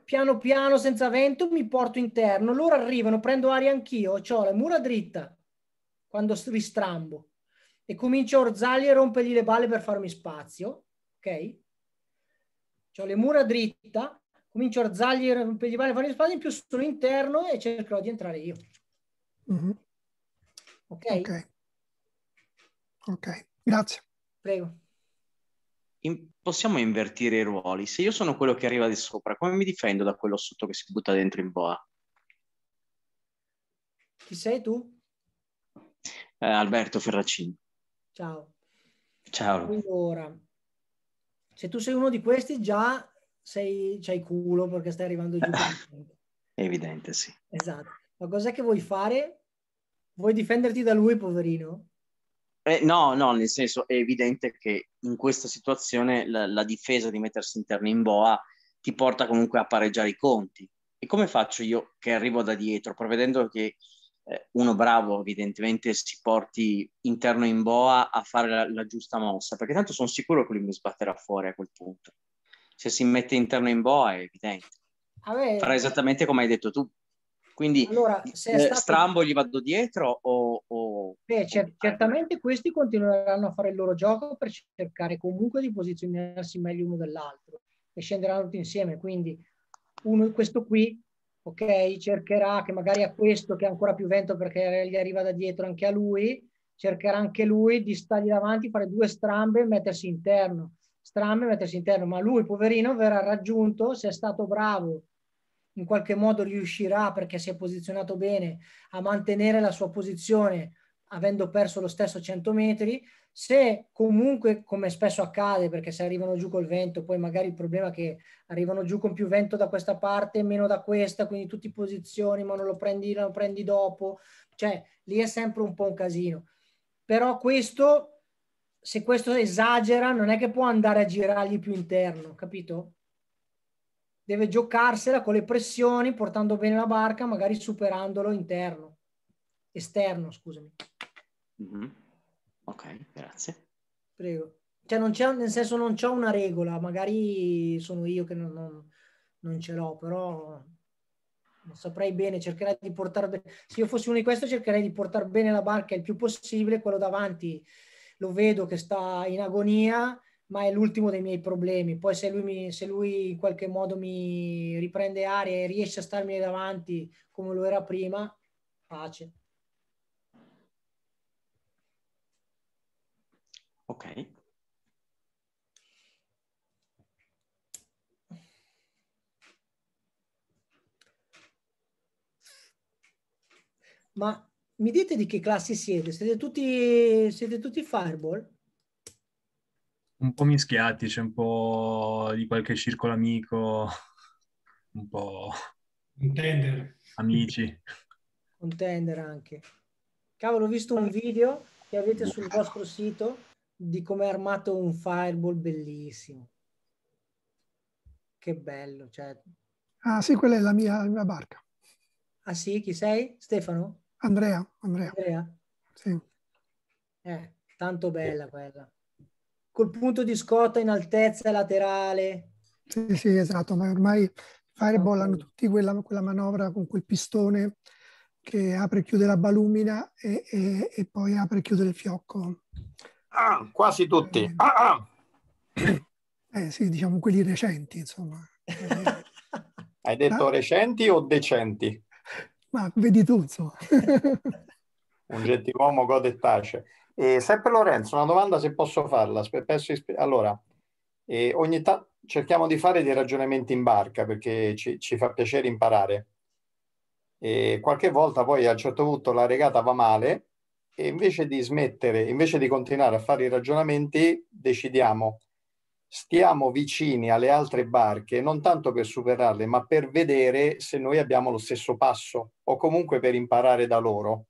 A: piano piano, senza vento, mi porto interno. Loro arrivano, prendo aria anch'io, ho le mura dritta quando ristrambo e comincio a orzargli e rompergli le balle per farmi spazio, ok? Ho le mura dritta, comincio a orzargli e rompergli le balle per farmi spazio, in più sono interno e cercherò di entrare io.
B: Mm-hmm. Ok? Ok. Ok, grazie. Prego.
E: In, possiamo invertire i ruoli. Se io sono quello che arriva di sopra, come mi difendo da quello sotto che si butta dentro in boa?
A: Chi sei tu?
E: Eh, Alberto Ferracini. Ciao. Ciao.
A: Allora, se tu sei uno di questi già sei, c'hai culo perché stai arrivando giù. [LAUGHS]
C: Evidente, sì.
A: Esatto. Ma cos'è che vuoi fare? Vuoi difenderti da lui, poverino?
E: Eh, no, no, nel senso è evidente che in questa
A: situazione la, la difesa di mettersi interno in boa ti porta comunque a pareggiare i conti. E come faccio io che arrivo da dietro, prevedendo che eh, uno bravo evidentemente si porti interno in boa a fare la, la giusta mossa, perché tanto sono sicuro che lui mi sbatterà fuori a quel punto. Se si mette interno in boa è evidente. Me... Farà esattamente come hai detto tu. Quindi allora, eh, stato... strambo gli vado dietro
C: o... o...
A: Beh, cer- certamente questi continueranno a fare il loro gioco per cercare comunque di posizionarsi meglio uno dell'altro e scenderanno tutti insieme. Quindi uno, questo qui ok? Cercherà che magari a questo che ha ancora più vento perché gli arriva da dietro anche a lui, cercherà anche lui di stargli davanti, fare due strambe e mettersi interno, strambe e mettersi interno, ma lui poverino verrà raggiunto se è stato bravo in qualche modo riuscirà perché si è posizionato bene a mantenere la sua posizione avendo perso lo stesso 100 metri, se comunque, come spesso accade, perché se arrivano giù col vento, poi magari il problema è che arrivano giù con più vento da questa parte, meno da questa, quindi tu ti posizioni, ma non lo prendi, lo prendi dopo, cioè lì è sempre un po' un casino. Però questo, se questo esagera, non è che può andare a girargli più interno, capito? Deve giocarsela con le pressioni, portando bene la barca, magari superandolo interno esterno, scusami. Mm-hmm. Ok, grazie. Prego. Cioè, non c'è, nel senso non c'è una regola, magari sono io che non, non, non ce l'ho, però non saprei bene, cercherei di portare bene. Se io fossi uno di questi, cercherei di portare bene la barca il più possibile, quello davanti lo vedo che sta in agonia, ma è l'ultimo dei miei problemi. Poi se lui, mi, se lui in qualche modo mi riprende aria e riesce a starmi davanti come lo era prima, pace. Ok. Ma mi dite di che classi siete? Siete tutti, siete tutti fireball?
C: Un
E: po' mischiati, c'è un po' di qualche circolo amico, [LAUGHS] un po'...
F: Contender.
E: Amici.
A: Contender anche. Cavolo, ho visto un video che avete sul vostro sito di come è armato un fireball bellissimo. Che bello, cioè.
B: Ah sì, quella è la mia, la mia barca.
A: Ah sì, chi sei? Stefano?
B: Andrea, Andrea. Andrea? Sì.
A: Eh, tanto bella quella. Col punto di scotta in altezza laterale.
B: Sì, sì, esatto, ma ormai Fireball hanno tutti quella, quella manovra con quel pistone che apre e chiude la balumina e, e, e poi apre e chiude il fiocco
C: ah, quasi tutti. Ah, ah.
B: Eh, sì, diciamo quelli recenti, insomma. [LAUGHS]
C: Hai detto ah. recenti o decenti?
B: Ma vedi tu, insomma.
C: Un gentiluomo gode e tace. Eh, sempre Lorenzo, una domanda se posso farla. Allora, eh, ogni tanto cerchiamo di fare dei ragionamenti in barca perché ci, ci fa piacere imparare. E qualche volta poi a un certo punto la regata va male e invece di smettere, invece di continuare a fare i ragionamenti, decidiamo, stiamo vicini alle altre barche, non tanto per superarle, ma per vedere se noi abbiamo lo stesso passo o comunque per imparare da loro.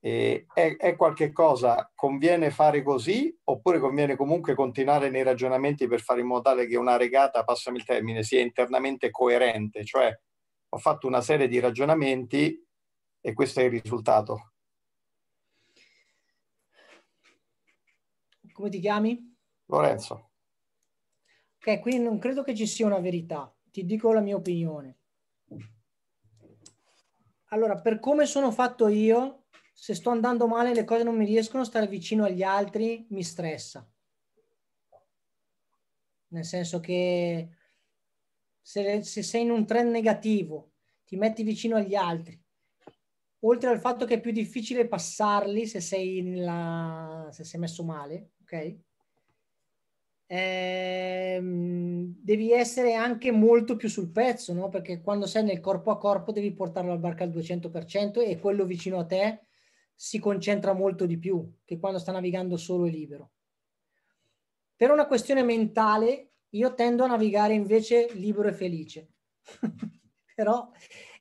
C: E è, è qualche cosa, conviene fare così oppure conviene comunque continuare nei ragionamenti per fare in modo tale che una regata, passami il termine, sia internamente coerente, cioè ho fatto una serie di ragionamenti e questo è il risultato.
A: come ti chiami?
C: Lorenzo.
A: Ok, quindi non credo che ci sia una verità, ti dico la mia opinione. Allora, per come sono fatto io, se sto andando male, le cose non mi riescono, stare vicino agli altri mi stressa. Nel senso che se, se sei in un trend negativo, ti metti vicino agli altri, oltre al fatto che è più difficile passarli se sei, nella, se sei messo male, ok? Ehm, devi essere anche molto più sul pezzo, no? Perché quando sei nel corpo a corpo devi portarlo al barca al 200% e quello vicino a te si concentra molto di più che quando sta navigando solo e libero. Per una questione mentale, io tendo a navigare invece libero e felice. [LAUGHS] Però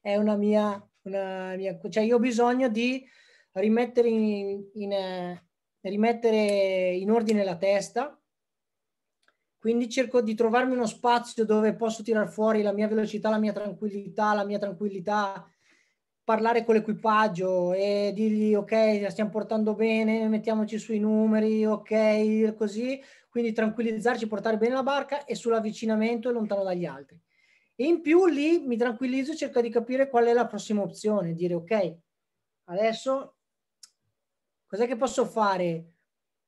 A: è una mia, una mia, cioè io ho bisogno di rimettere in, in, eh, rimettere in ordine la testa, quindi cerco di trovarmi uno spazio dove posso tirar fuori la mia velocità, la mia tranquillità, la mia tranquillità, parlare con l'equipaggio e dirgli ok, la stiamo portando bene, mettiamoci sui numeri, ok, così, quindi tranquillizzarci, portare bene la barca e sull'avvicinamento e lontano dagli altri. in più lì mi tranquillizzo e cerco di capire qual è la prossima opzione, dire ok, adesso Cos'è che posso fare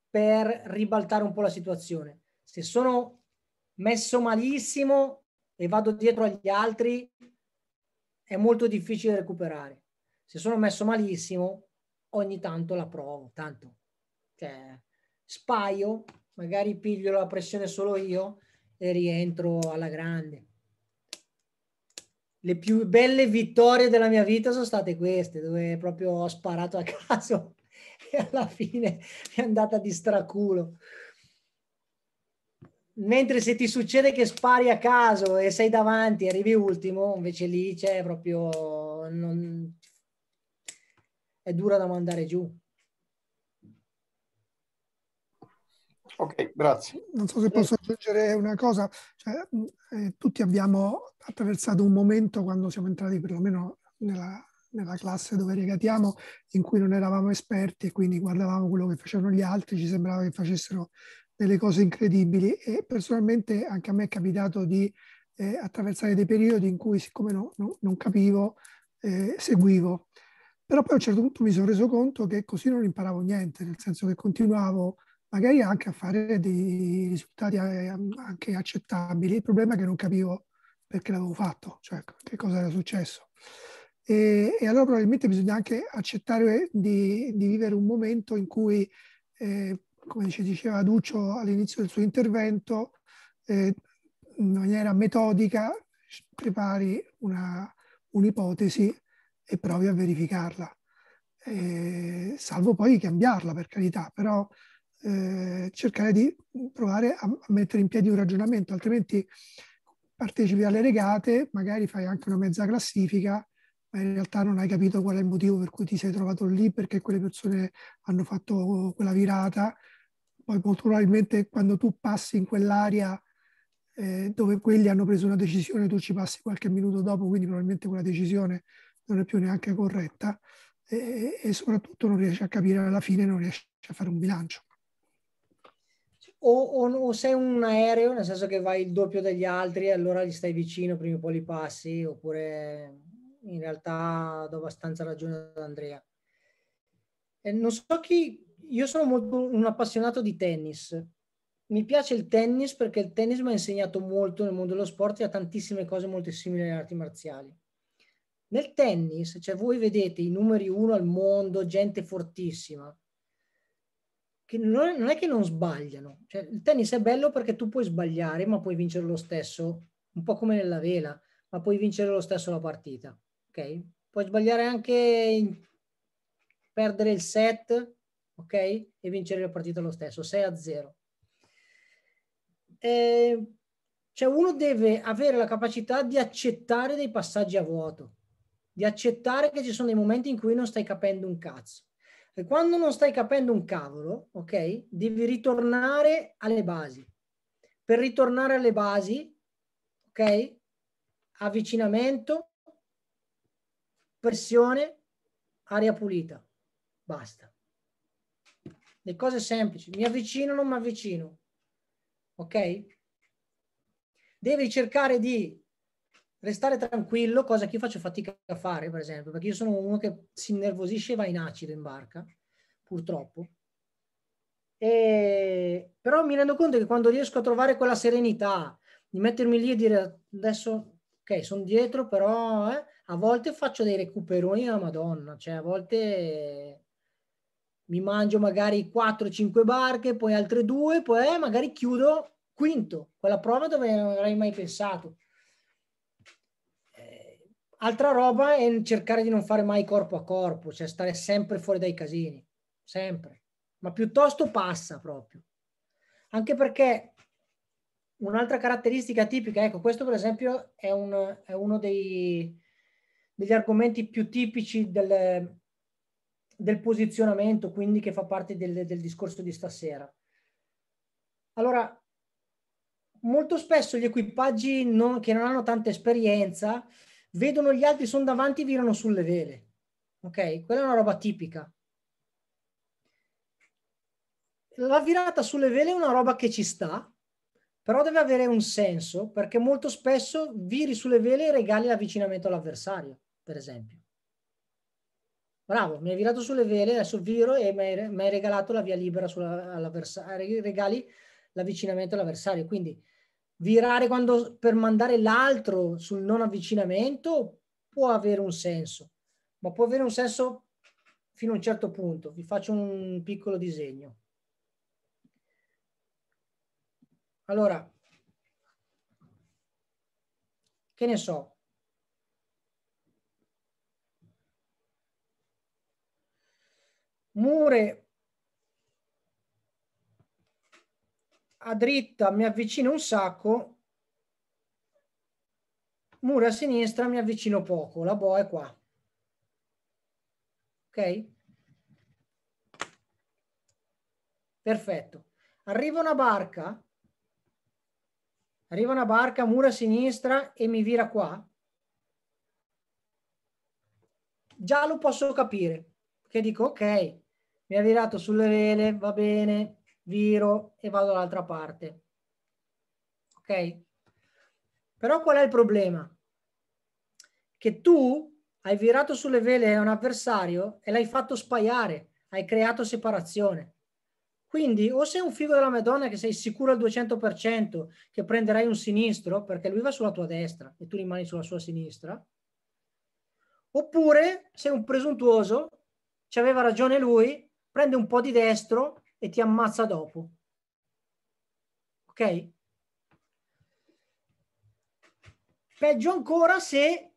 A: per ribaltare un po' la situazione? Se sono messo malissimo e vado dietro agli altri, è molto difficile recuperare. Se sono messo malissimo, ogni tanto la provo, tanto. Cioè, spaio, magari piglio la pressione solo io e rientro alla grande. Le più belle vittorie della mia vita sono state queste, dove proprio ho sparato a [LAUGHS] caso [LAUGHS] e alla fine è andata di straculo. Mentre se ti succede che spari a caso e sei davanti, e arrivi ultimo, invece lì c'è proprio... Non... è dura da
B: mandare giù.
C: Ok, grazie.
B: Non so se posso eh. aggiungere una cosa. Cioè, eh, tutti abbiamo attraversato un momento quando siamo entrati perlomeno nella nella classe dove regatiamo in cui non eravamo esperti e quindi guardavamo quello che facevano gli altri, ci sembrava che facessero delle cose incredibili e personalmente anche a me è capitato di eh, attraversare dei periodi in cui siccome no, no, non capivo, eh, seguivo. Però poi a un certo punto mi sono reso conto che così non imparavo niente, nel senso che continuavo magari anche a fare dei risultati eh, anche accettabili. Il problema è che non capivo perché l'avevo fatto, cioè che cosa era successo. E, e allora probabilmente bisogna anche accettare di, di vivere un momento in cui, eh, come diceva Duccio all'inizio del suo intervento, eh, in maniera metodica prepari una, un'ipotesi e provi a verificarla. Eh, salvo poi cambiarla per carità, però eh, cercare di provare a mettere in piedi un ragionamento, altrimenti partecipi alle regate, magari fai anche una mezza classifica ma in realtà non hai capito qual è il motivo per cui ti sei trovato lì, perché quelle persone hanno fatto quella virata. Poi molto probabilmente quando tu passi in quell'area eh, dove quelli hanno preso una decisione, tu ci passi qualche minuto dopo, quindi probabilmente quella decisione non è più neanche corretta e, e soprattutto non riesci a capire alla fine, non riesci a fare un bilancio. O, o,
A: o, sei un aereo, nel senso che vai il doppio degli altri, e allora gli stai vicino, prima o poi li passi, oppure in realtà do abbastanza ragione ad Andrea. E non so chi, io sono molto un appassionato di tennis. Mi piace il tennis perché il tennis mi ha insegnato molto nel mondo dello sport e ha tantissime cose molto simili alle arti marziali. Nel tennis, cioè voi vedete i numeri uno al mondo, gente fortissima, che non è che non sbagliano. Cioè, il tennis è bello perché tu puoi sbagliare, ma puoi vincere lo stesso, un po' come nella vela, ma puoi vincere lo stesso la partita ok? Puoi sbagliare anche perdere il set, ok? E vincere la partita lo stesso, 6 a 0. E eh, cioè uno deve avere la capacità di accettare dei passaggi a vuoto, di accettare che ci sono dei momenti in cui non stai capendo un cazzo. E quando non stai capendo un cavolo, ok, devi ritornare alle basi. Per ritornare alle basi, ok, avvicinamento, pressione, aria pulita. Basta. Le cose semplici. Mi avvicino o non mi avvicino. Ok? Devi cercare di restare tranquillo, cosa che io faccio fatica a fare, per esempio, perché io sono uno che si innervosisce e va in acido in barca, purtroppo. E... Però mi rendo conto che quando riesco a trovare quella serenità, di mettermi lì e dire adesso ok, sono dietro, però eh, a volte faccio dei recuperoni alla Madonna, cioè a volte mi mangio magari 4-5 barche, poi altre due, poi eh, magari chiudo quinto, quella prova dove non avrei mai pensato. Eh, altra roba è cercare di non fare mai corpo a corpo, cioè stare sempre fuori dai casini, sempre, ma piuttosto passa proprio. Anche perché Un'altra caratteristica tipica, ecco, questo per esempio è, un, è uno dei, degli argomenti più tipici del, del posizionamento, quindi che fa parte del, del, discorso di stasera. Allora, molto spesso gli equipaggi non, che non hanno tanta esperienza vedono gli altri, sono davanti e virano sulle vele. Ok? Quella è una roba tipica. La virata sulle vele è una roba che ci sta, però deve avere un senso perché molto spesso viri sulle vele e regali l'avvicinamento all'avversario, per esempio. Bravo, mi hai virato sulle vele, adesso viro e mi hai, regalato la via libera sulla, all'avversario, regali l'avvicinamento all'avversario. Quindi virare quando, per mandare l'altro sul non avvicinamento può avere un senso, ma può avere un senso fino a un certo punto. Vi faccio un piccolo disegno. Allora, che ne so, Mure a dritta mi avvicino un sacco, Mure a sinistra mi avvicino poco, la boa è qua. Ok? Perfetto. Arriva una barca, arriva una barca, mura a sinistra e mi vira qua, già lo posso capire, perché dico ok, mi ha virato sulle vele, va bene, viro e vado dall'altra parte. Ok? Però qual è il problema? Che tu hai virato sulle vele a un avversario e l'hai fatto spaiare, hai creato separazione. Quindi o sei un figo della Madonna che sei sicuro al 200% che prenderai un sinistro perché lui va sulla tua destra e tu rimani sulla sua sinistra, oppure sei un presuntuoso, ci aveva ragione lui, prende un po' di destro e ti ammazza dopo. Ok? Peggio ancora se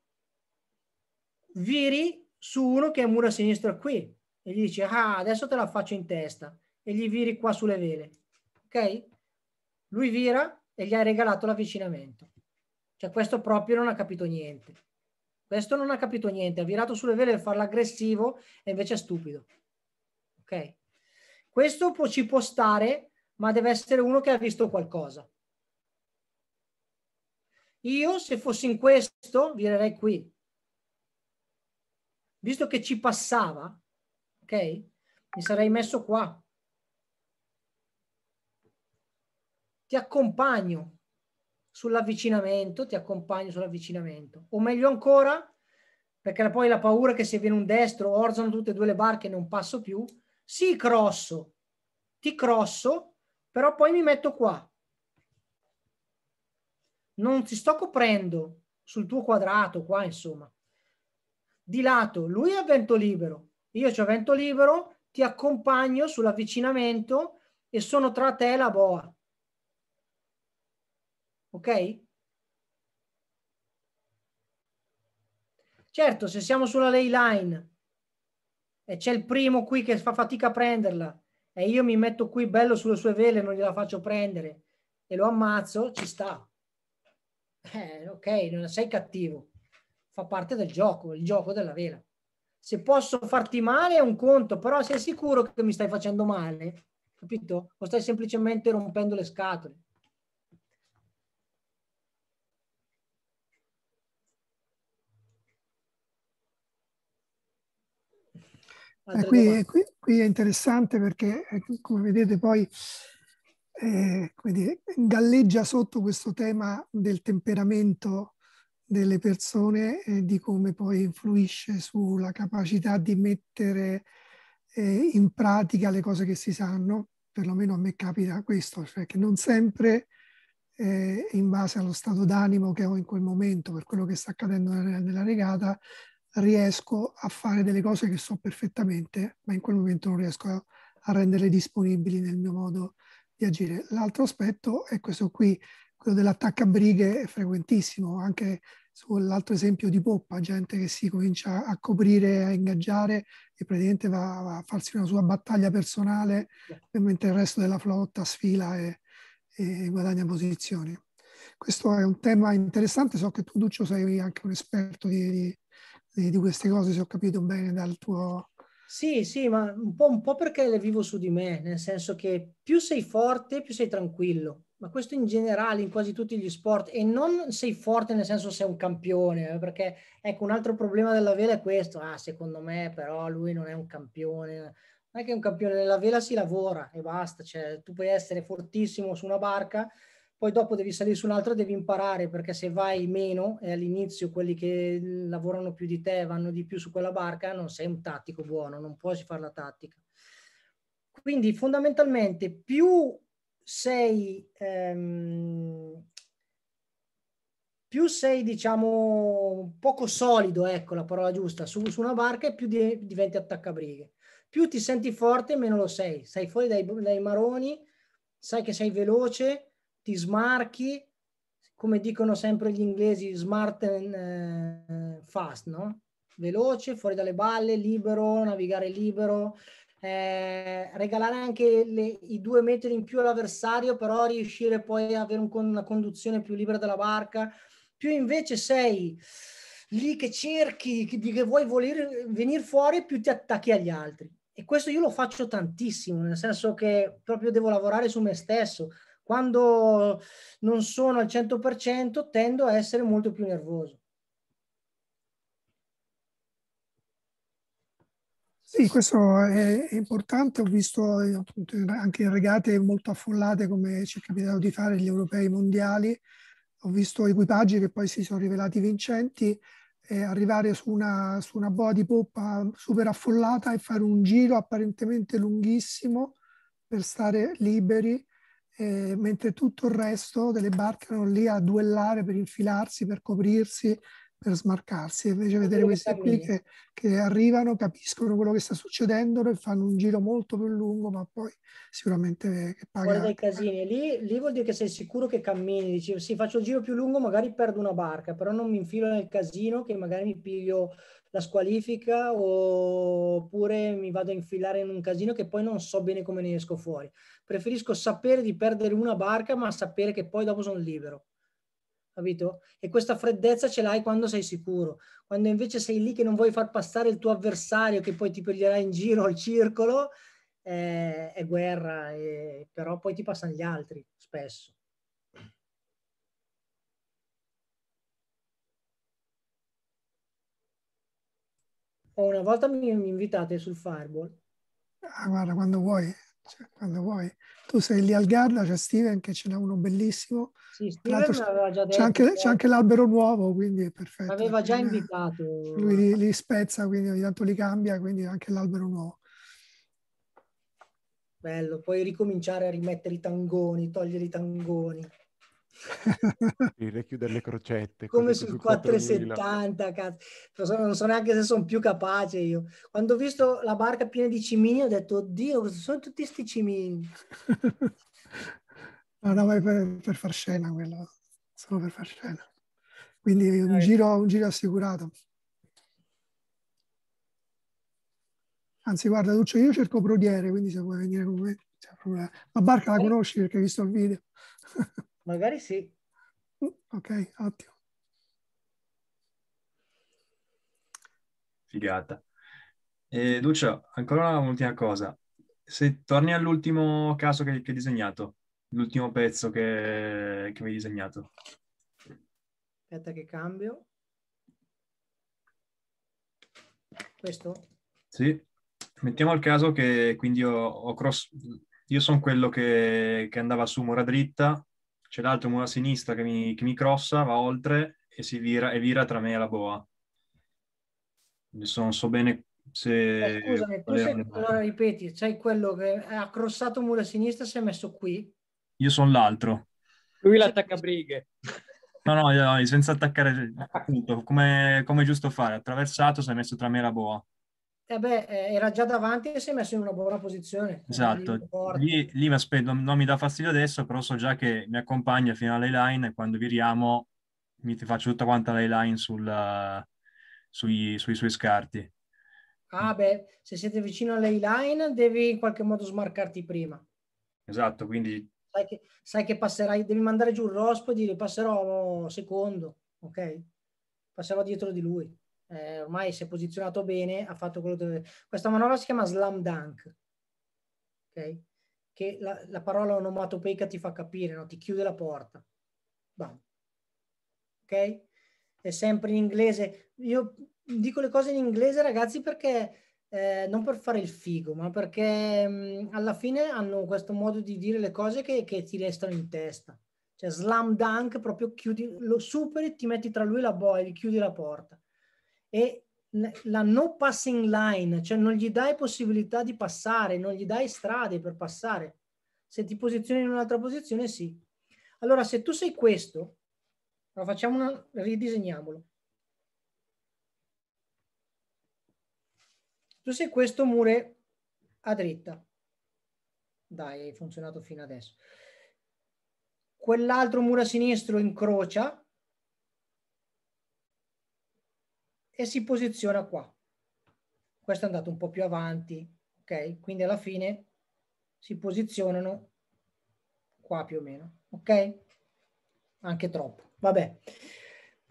A: viri su uno che è muro a sinistra qui e gli dici ah adesso te la faccio in testa e gli viri qua sulle vele, ok? Lui vira e gli hai regalato l'avvicinamento. Cioè questo proprio non ha capito niente. Questo non ha capito niente, ha virato sulle vele per farlo aggressivo e invece è stupido. Ok? Questo può, ci può stare, ma deve essere uno che ha visto qualcosa. Io se fossi in questo virerei qui. Visto che ci passava, ok? Mi sarei messo qua ti accompagno sull'avvicinamento, ti accompagno sull'avvicinamento. O meglio ancora, perché poi la paura che se viene un destro orzano tutte e due le barche e non passo più, sì crosso, ti crosso, però poi mi metto qua. Non ti sto coprendo sul tuo quadrato qua, insomma. Di lato, lui ha vento libero, io ho vento libero, ti accompagno sull'avvicinamento e sono tra te e la boa ok? Certo, se siamo sulla ley line e c'è il primo qui che fa fatica a prenderla e io mi metto qui bello sulle sue vele, e non gliela faccio prendere e lo ammazzo, ci sta. Eh, ok, non sei cattivo, fa parte del gioco, il gioco della vela. Se posso farti male è un conto, però sei sicuro che mi stai facendo male, capito? O stai semplicemente rompendo le scatole?
B: Eh, qui, qui, qui, è interessante perché, eh, come vedete, poi eh, come dire, galleggia sotto questo tema del temperamento delle persone e di come poi influisce sulla capacità di mettere eh, in pratica le cose che si sanno, perlomeno a me capita questo, cioè che non sempre eh, in base allo stato d'animo che ho in quel momento per quello che sta accadendo nella, nella regata riesco a fare delle cose che so perfettamente, ma in quel momento non riesco a, a renderle disponibili nel mio modo di agire. L'altro aspetto è questo qui, quello dell'attaccabrighe è frequentissimo, anche sull'altro esempio di poppa, gente che si comincia a coprire, a ingaggiare e praticamente va, va a farsi una sua battaglia personale, mentre il resto della flotta sfila e, e guadagna posizioni questo è un tema interessante, so che tu Duccio sei anche un esperto di, di, di, di queste cose, se ho capito bene dal tuo... Sì, sì, ma
A: un po', un po', perché le vivo su di me, nel senso che più sei forte, più sei tranquillo. Ma questo in generale, in quasi tutti gli sport, e non sei forte nel senso sei un campione, eh, perché ecco un altro problema della vela è questo. Ah, secondo me, però lui non è un campione. Non è che è un campione, nella vela si lavora e basta. Cioè, tu puoi essere fortissimo su una barca, poi dopo devi salire sull'altro e devi imparare perché se vai meno e all'inizio quelli che lavorano più di te vanno di più su quella barca, non sei un tattico buono, non puoi fare la tattica. Quindi fondamentalmente più sei, ehm, più sei diciamo poco solido, ecco la parola giusta, su, su una barca e più di, diventi attaccabrighe. Più ti senti forte meno lo sei, sei fuori dai, dai maroni, sai che sei veloce, ti smarchi, come dicono sempre gli inglesi, smart and eh, fast, no? Veloce, fuori dalle balle, libero, navigare libero, eh, regalare anche le, i due metri in più all'avversario, però riuscire poi ad avere un, una conduzione più libera della barca. Più invece sei lì che cerchi, che, che vuoi voler, venire fuori, più ti attacchi agli altri. E questo io lo faccio tantissimo, nel senso che proprio devo lavorare su me stesso. Quando non sono al 100% tendo a essere molto più nervoso.
B: Sì, questo è, importante. Ho visto eh, appunto, anche in regate molto affollate, come ci è capitato di fare gli europei mondiali, ho visto equipaggi che poi si sono rivelati vincenti, eh, arrivare su una, su una boa di poppa super affollata e fare un giro apparentemente lunghissimo per stare liberi eh, mentre tutto il resto delle barche erano lì a duellare per infilarsi, per coprirsi, per smarcarsi. Invece vedere queste qui che, che, arrivano, capiscono quello che sta succedendo e fanno un giro molto più lungo, ma poi sicuramente che paga. Guarda i
A: casini, lì, lì, vuol dire che sei sicuro che cammini, dici sì faccio il giro più lungo, magari perdo una barca, però non mi infilo nel casino che magari mi piglio la squalifica oppure mi vado a infilare in un casino che poi non so bene come ne esco fuori preferisco sapere di perdere una barca, ma sapere che poi dopo sono libero. Capito? E questa freddezza ce l'hai quando sei sicuro. Quando invece sei lì che non vuoi far passare il tuo avversario, che poi ti piglierà in giro al circolo, eh, è guerra, eh, però poi ti passano gli altri spesso. una volta mi invitate sul Fireball.
B: Ah, guarda, quando vuoi. Cioè, quando vuoi. Tu sei lì al Garda, c'è Steven che ce n'è uno bellissimo.
A: Sì, Steven aveva già detto. C'è anche, c'è anche, l'albero
B: nuovo, quindi è perfetto. L'aveva già invitato. Lui li, li spezza, quindi ogni tanto li cambia, quindi anche l'albero nuovo.
A: Bello, puoi ricominciare a rimettere i tangoni, togliere i tangoni.
D: Dire, chiudere le crocette. Come sul 470,
A: cazzo. Non so neanche se sono più capace io. Quando ho visto la barca piena di cimini ho detto, oddio, sono tutti sti cimini.
B: [LAUGHS] no, no, ma è per, per far scena quello. Solo per far scena. Quindi un, eh. giro, un giro assicurato. Anzi, guarda, Duccio, io cerco Prodiere quindi se vuoi venire con me. La barca la conosci perché hai visto il video.
A: [LAUGHS] Magari sì.
B: Uh, ok, ottimo.
E: Figata. Eh, Lucio, ancora un'ultima cosa. Se torni all'ultimo caso che, che hai disegnato, l'ultimo pezzo che, che hai disegnato.
A: Aspetta che cambio. Questo?
E: Sì. Mettiamo il caso che quindi ho, ho cross... Io sono quello che, che andava su mura dritta c'è l'altro muro a sinistra che mi, che mi crossa, va oltre e si vira, e vira tra me e la boa. Adesso non so bene se... Eh, scusami, sei,
B: allora
A: ripeti, c'è quello che ha crossato muro a sinistra si è messo qui?
E: Io sono l'altro.
A: Lui l'attacca brighe.
E: No, no, no, senza attaccare, appunto, come, come giusto fare, attraversato si è messo tra me e la boa
A: eh beh, eh, era già davanti e si è messo in una buona posizione. Esatto,
E: lì, lì mi aspetto, non, mi dà fastidio adesso, però so già che mi accompagna fino all'eyline e quando viriamo mi ti faccio tutta quanta l'eyline sulla, sui, sui suoi scarti.
A: Ah beh, se siete vicino line devi in qualche modo smarcarti prima.
E: Esatto, quindi...
A: Sai che, sai che passerai, devi mandare giù il rospo e dire passerò secondo, ok? Passerò dietro di lui eh, ormai si è posizionato bene, ha fatto quello dove... Questa manovra si chiama slam dunk, ok? Che la, la parola onomatopeica ti fa capire, no? ti chiude la porta. Bam. Ok? È sempre in inglese. Io dico le cose in inglese, ragazzi, perché... Eh, non per fare il figo, ma perché mh, mm, alla fine hanno questo modo di dire le cose che, che ti restano in testa. Cioè, slam dunk, proprio chiudi, lo superi, ti metti tra lui e la boia, gli chiudi la porta e la no passing line, cioè non gli dai possibilità di passare, non gli dai strade per passare. Se ti posizioni in un'altra posizione, sì. Allora, se tu sei questo, allora facciamo una, ridisegniamolo. Tu sei questo mure a dritta. Dai, hai funzionato fino adesso. Quell'altro muro a sinistro incrocia, e si posiziona qua. Questo è andato un po' più avanti, ok? Quindi alla fine si posizionano qua più o meno, ok? Anche troppo, vabbè.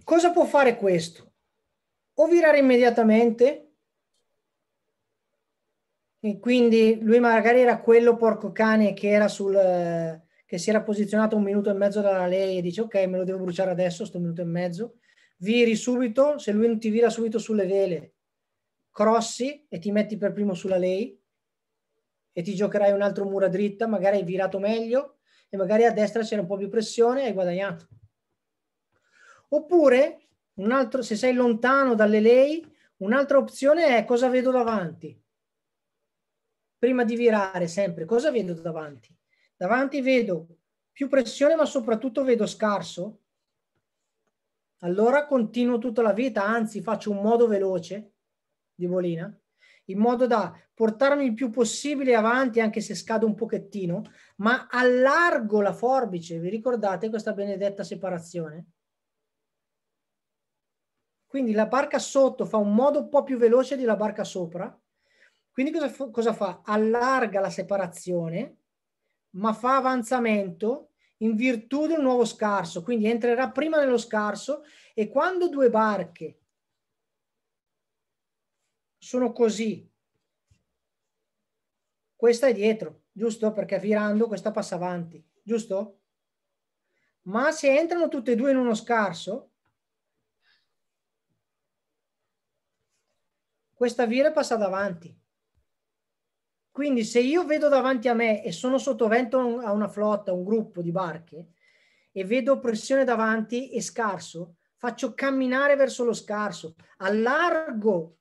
A: Cosa può fare questo? O virare immediatamente, e quindi lui magari era quello porco cane che era sul che si era posizionato un minuto e mezzo dalla lei e dice ok me lo devo bruciare adesso sto minuto e mezzo viri subito, se lui non ti vira subito sulle vele, crossi e ti metti per primo sulla lei e ti giocherai un altro mura dritta, magari hai virato meglio e magari a destra c'era un po' più pressione e hai guadagnato. Oppure, un altro, se sei lontano dalle lei, un'altra opzione è cosa vedo davanti. Prima di virare sempre, cosa vedo davanti? Davanti vedo più pressione, ma soprattutto vedo scarso, allora continuo tutta la vita, anzi faccio un modo veloce di bolina, in modo da portarmi il più possibile avanti, anche se scado un pochettino, ma allargo la forbice. Vi ricordate questa benedetta separazione? Quindi la barca sotto fa un modo un po' più veloce della barca sopra. Quindi cosa, cosa fa? Allarga la separazione, ma fa avanzamento in virtù di un nuovo scarso, quindi entrerà prima nello scarso e quando due barche sono così, questa è dietro, giusto? Perché virando questa passa avanti, giusto? Ma se entrano tutte e due in uno scarso, questa vira passa davanti. Quindi se io vedo davanti a me e sono sottovento a una flotta, un gruppo di barche, e vedo pressione davanti e scarso, faccio camminare verso lo scarso, allargo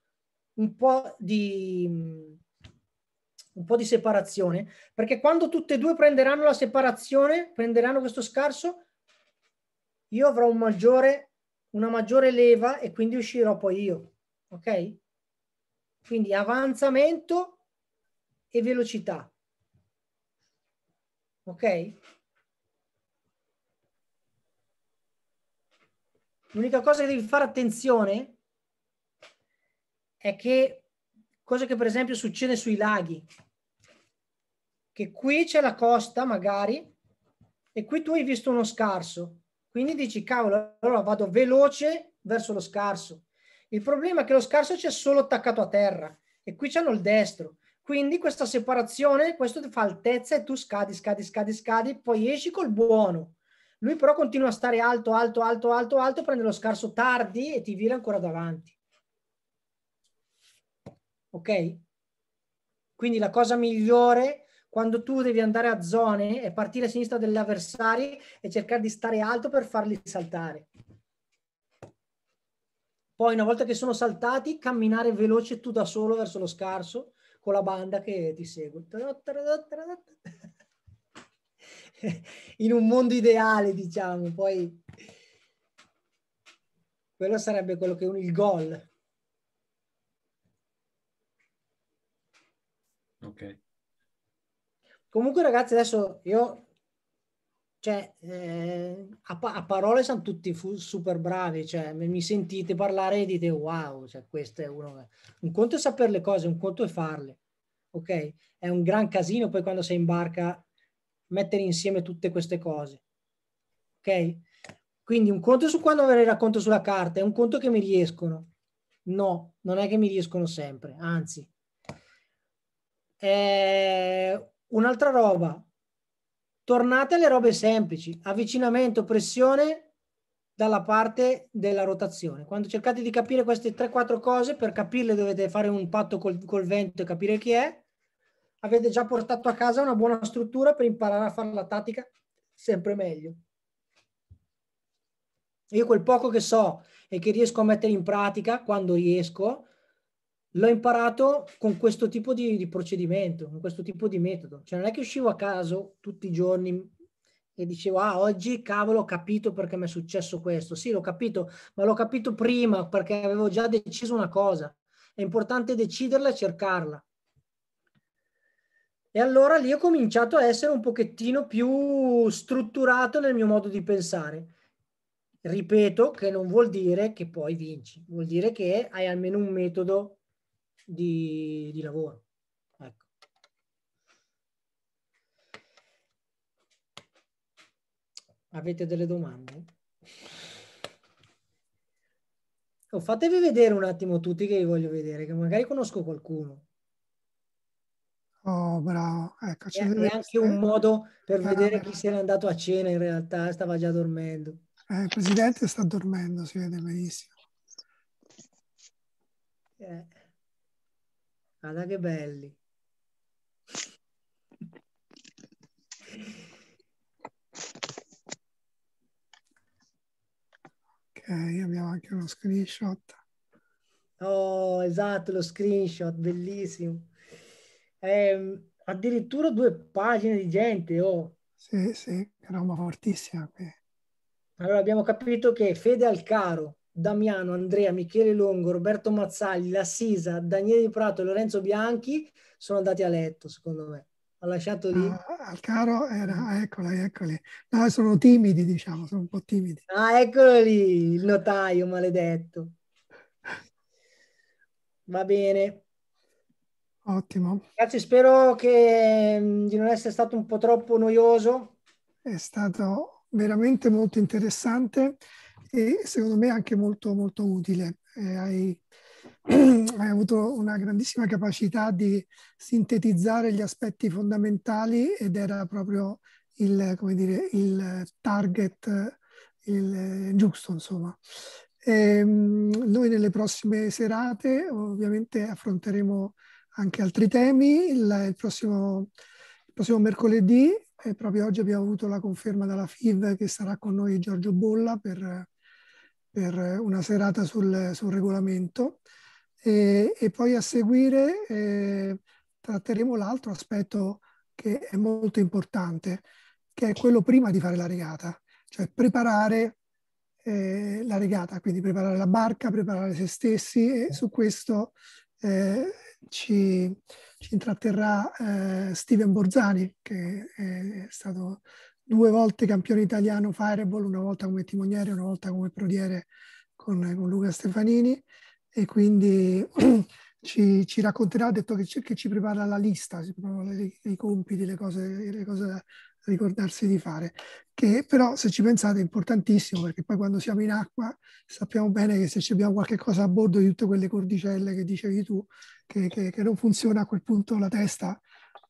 A: un po' di, un po di separazione, perché quando tutte e due prenderanno la separazione, prenderanno questo scarso, io avrò un maggiore, una maggiore leva e quindi uscirò poi io. Ok? Quindi avanzamento e velocità. Ok? L'unica cosa che devi fare attenzione è che, cosa che per esempio succede sui laghi, che qui c'è la costa magari e qui tu hai visto uno scarso, quindi dici cavolo, allora vado veloce verso lo scarso. Il problema è che lo scarso c'è solo attaccato a terra e qui c'hanno il destro. Quindi questa separazione, questo ti fa altezza e tu scadi, scadi, scadi, scadi, poi esci col buono. Lui però continua a stare alto, alto, alto, alto, alto, prende lo scarso tardi e ti vira ancora davanti. Ok? Quindi la cosa migliore quando tu devi andare a zone è partire a sinistra degli avversari e cercare di stare alto per farli saltare. Poi una volta che sono saltati, camminare veloce tu da solo verso lo scarso con la banda che ti segue. [LAUGHS] In un mondo ideale, diciamo, poi quello sarebbe quello che è un, il gol. Ok. Comunque ragazzi, adesso io cioè, eh, a, pa- a, parole siamo tutti fu- super bravi, cioè, mi sentite parlare e dite wow, cioè, questo è uno... Un conto è sapere le cose, un conto è farle, ok? È un gran casino poi quando sei in barca mettere insieme tutte queste cose, ok? Quindi un conto su quando avrei racconto sulla carta, è un conto che mi riescono. No, non è che mi riescono sempre, anzi. Eh, un'altra roba, Tornate alle robe semplici, avvicinamento, pressione dalla parte della rotazione. Quando cercate di capire queste 3-4 cose, per capirle dovete fare un patto col, col vento e capire chi è, avete già portato a casa una buona struttura per imparare a fare la tattica sempre meglio. Io quel poco che so e che riesco a mettere in pratica quando riesco, l'ho imparato con questo tipo di, di, procedimento, con questo tipo di metodo. Cioè non è che uscivo a caso tutti i giorni e dicevo, ah, oggi cavolo ho capito perché mi è successo questo. Sì, l'ho capito, ma l'ho capito prima perché avevo già deciso una cosa. È importante deciderla e cercarla. E allora lì ho cominciato a essere un pochettino più strutturato nel mio modo di pensare ripeto che non vuol dire che poi vinci, vuol dire che hai almeno un metodo di, di lavoro. Ecco. Avete delle domande? Oh, fatevi vedere un attimo tutti che vi voglio vedere, che magari conosco qualcuno.
B: Oh, bravo. Ecco, c'è è anche un
A: modo per bravo. vedere chi se n'è andato a cena, in realtà stava già dormendo.
B: Eh, il presidente sta dormendo, si vede benissimo.
A: Eh. Guarda che belli.
B: Ok, abbiamo anche uno screenshot.
A: Oh, esatto, lo screenshot, bellissimo. Eh, addirittura due pagine di gente, oh. Sì, sì, roba fortissima qui. Allora abbiamo capito che fede al caro, Damiano, Andrea, Michele Longo, Roberto Mazzagli, La Sisa, Daniele Di Prato e Lorenzo Bianchi sono andati a letto, secondo me. Ha lasciato lì. Ah,
B: ah caro era, ah, eccoli, eccoli. No, sono timidi, diciamo, sono un po' timidi.
A: Ah, eccolo lì, il notaio maledetto. Va bene. Ottimo. Grazie, spero
B: che, mm, di non essere stato un po' troppo noioso. È stato veramente molto interessante e secondo me anche molto, molto utile. Eh, hai, [CLEARS THROAT] hai, avuto una grandissima capacità di sintetizzare gli aspetti fondamentali ed era proprio il, dire, il target il, giusto, insomma. E, ehm, noi nelle prossime serate ovviamente affronteremo anche altri temi. Il, il, prossimo, il prossimo mercoledì, e eh, proprio oggi abbiamo avuto la conferma dalla FIV che sarà con noi Giorgio Bolla per per una serata sul, sul regolamento e, e, poi a seguire eh, tratteremo l'altro aspetto che è molto importante, che è quello prima di fare la regata, cioè preparare eh, la regata, quindi preparare la barca, preparare se stessi e su questo eh, ci, ci, intratterrà eh, Steven Borzani, che è stato due volte campione italiano Fireball, una volta come timoniere, una volta come prodiere con, con Luca Stefanini e quindi [CLEARS THROAT] ci, ci, racconterà, ha detto che, che, ci prepara la lista, si i compiti, le cose, le cose da ricordarsi di fare, che però se ci pensate è importantissimo perché poi quando siamo in acqua sappiamo bene che se abbiamo qualche cosa a bordo di tutte quelle cordicelle che dicevi tu, che, che, che non funziona a quel punto la testa,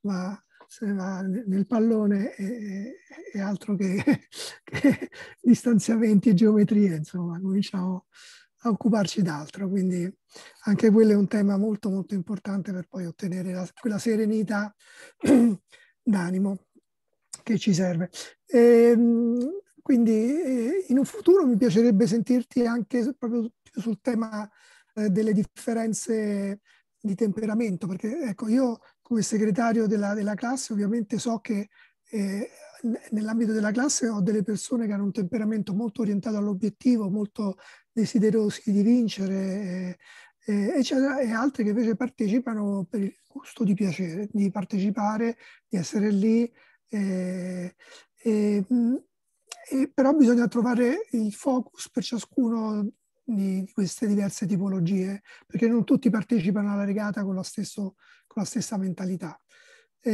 B: va, se va nel pallone è, è altro che, [LAUGHS] che, distanziamenti e geometrie, insomma, cominciamo a occuparci d'altro. Quindi anche quello è un tema molto molto importante per poi ottenere la, quella serenità [CLEARS THROAT] d'animo che ci serve. E, ehm, quindi eh, in un futuro mi piacerebbe sentirti anche proprio sul tema eh, delle differenze di temperamento, perché ecco, io come segretario della, della classe ovviamente so che eh, nell'ambito della classe ho delle persone che hanno un temperamento molto orientato all'obiettivo, molto desiderosi di vincere, eh, eh eccetera, e altre che invece partecipano per il gusto di piacere, di partecipare, di essere lì. Eh, mm, però bisogna trovare il focus per ciascuno di, queste diverse tipologie, perché non tutti partecipano alla regata con lo stesso con la stessa mentalità. E,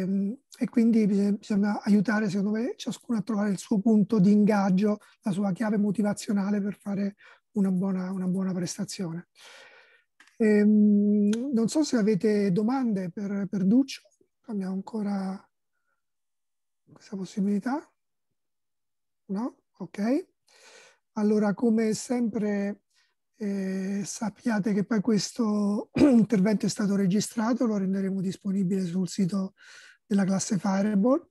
B: ehm, e quindi bisogna, bisogna, aiutare, secondo me, ciascuno a trovare il suo punto di ingaggio, la sua chiave motivazionale per fare una buona, una buona prestazione. E, ehm, non so se avete domande per, per Duccio, abbiamo ancora questa possibilità? No? Ok. Allora, come sempre, eh, sappiate che poi questo [CLEARS THROAT] intervento è stato registrato, lo renderemo disponibile sul sito della classe Fireball.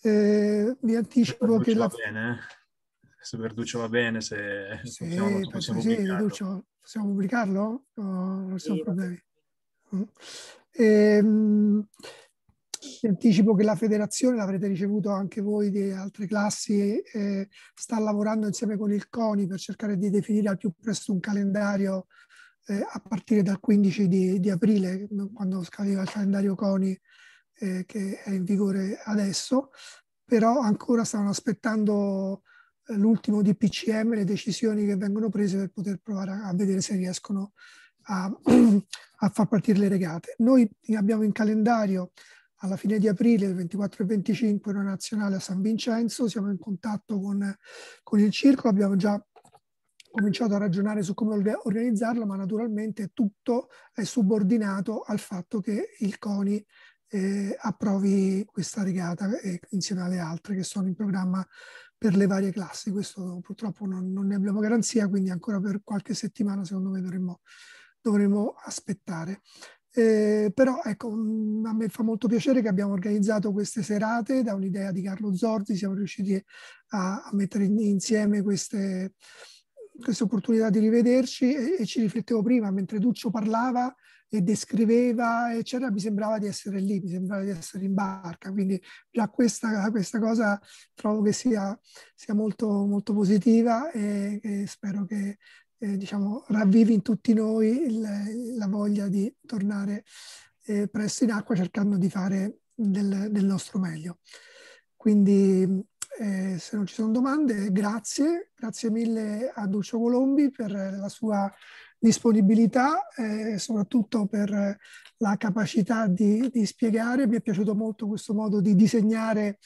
B: Eh, vi anticipo che la...
E: Bene. Eh. Se Verduccio va bene, se sì, possiamo, possiamo, sì,
B: Verduccio, possiamo pubblicarlo? No, non sono sì, problemi. Eh, vi anticipo che la federazione, l'avrete ricevuto anche voi di altre classi, eh, sta lavorando insieme con il CONI per cercare di definire al più presto un calendario eh, a partire dal 15 di, di, aprile, quando scadeva il calendario CONI eh, che è in vigore adesso, però ancora stanno aspettando eh, l'ultimo DPCM, le decisioni che vengono prese per poter provare a, a vedere se riescono a, [CLEARS THROAT] a, far partire le regate. Noi abbiamo in calendario alla fine di aprile, 24 e 25, in una nazionale a San Vincenzo, siamo in contatto con, con il circolo, abbiamo già cominciato a ragionare su come organizzarlo, ma naturalmente tutto è subordinato al fatto che il CONI eh, approvi questa regata eh, insieme alle altre che sono in programma per le varie classi. Questo purtroppo non, non ne abbiamo garanzia, quindi ancora per qualche settimana secondo me dovremmo, dovremmo aspettare. Eh, però ecco, mhmm, a me fa molto piacere che abbiamo organizzato queste serate da un'idea di Carlo Zorzi, siamo riusciti a, a mettere insieme queste, queste, opportunità di rivederci e, e, ci riflettevo prima, mentre Duccio parlava e descriveva, eccetera, mi sembrava di essere lì, mi sembrava di essere in barca, quindi già questa, questa cosa trovo che sia, sia molto, molto positiva e, e spero che eh, diciamo, ravvivi in tutti noi il, la voglia di tornare eh, presto in acqua cercando di fare del, del nostro meglio. Quindi eh, se non ci sono domande, grazie, grazie mille a Duccio Colombi per la sua disponibilità eh, e eh, soprattutto per la capacità di, di, spiegare. Mi è piaciuto molto questo modo di disegnare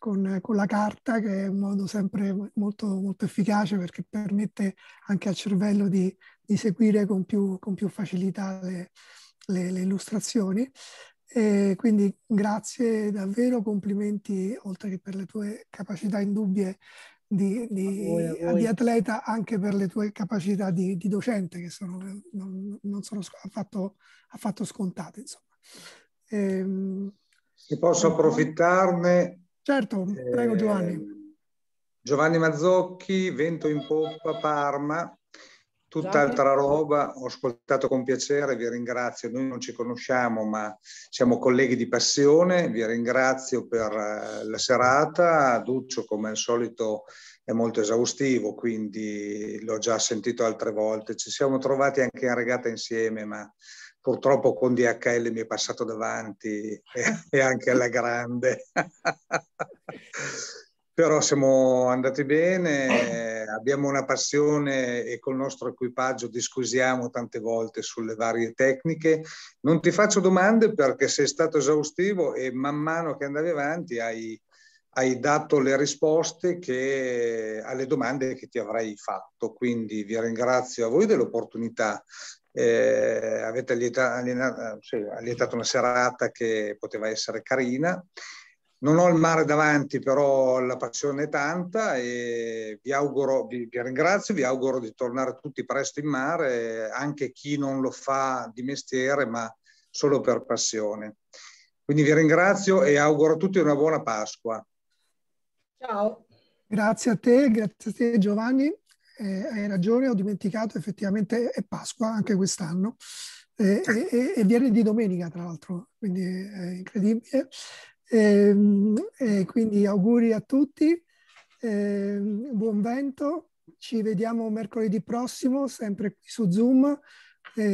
B: con, con, la carta, che è un modo sempre molto, molto efficace perché permette anche al cervello di, di seguire con più, con più facilità le, le, le illustrazioni. E quindi grazie davvero, complimenti oltre che per le tue capacità indubbie di, di, a voi, a voi. di atleta, anche per le tue capacità di, di docente che sono, non, non sono affatto, affatto scontate. Insomma. Ehm,
F: Se posso approfittarne, Certo, prego Giovanni. Ehm, Giovanni Mazzocchi, Vento in poppa, Parma, tutt'altra roba, ho ascoltato con piacere, vi ringrazio, noi non ci conosciamo ma siamo colleghi di passione, vi ringrazio per eh, la serata, Duccio come al solito è molto esaustivo, quindi l'ho già sentito altre volte, ci siamo trovati anche in regata insieme ma purtroppo con DHL mi è passato davanti e anche alla grande. [LAUGHS] Però siamo andati bene, abbiamo una passione e col nostro equipaggio discusiamo tante volte sulle varie tecniche. Non ti faccio domande perché sei stato esaustivo e man mano che andavi avanti hai, hai dato le risposte che, alle domande che ti avrei fatto. Quindi vi ringrazio a voi dell'opportunità eh, avete allieta, aliena, eh, sì, allietato una serata che poteva essere carina. Non ho il mare davanti, però la passione è tanta e vi, auguro, vi, vi ringrazio, vi auguro di tornare tutti presto in mare, anche chi non lo fa di mestiere, ma solo per passione. Quindi vi ringrazio e auguro a tutti una buona Pasqua.
B: Ciao. Grazie a te, grazie a te Giovanni eh, hai ragione, ho dimenticato, effettivamente è Pasqua anche quest'anno. Eh, e, e, e viene di domenica, tra l'altro, quindi è incredibile. E, ehm, e quindi auguri a tutti, ehm, buon vento, ci vediamo mercoledì prossimo, sempre qui su Zoom.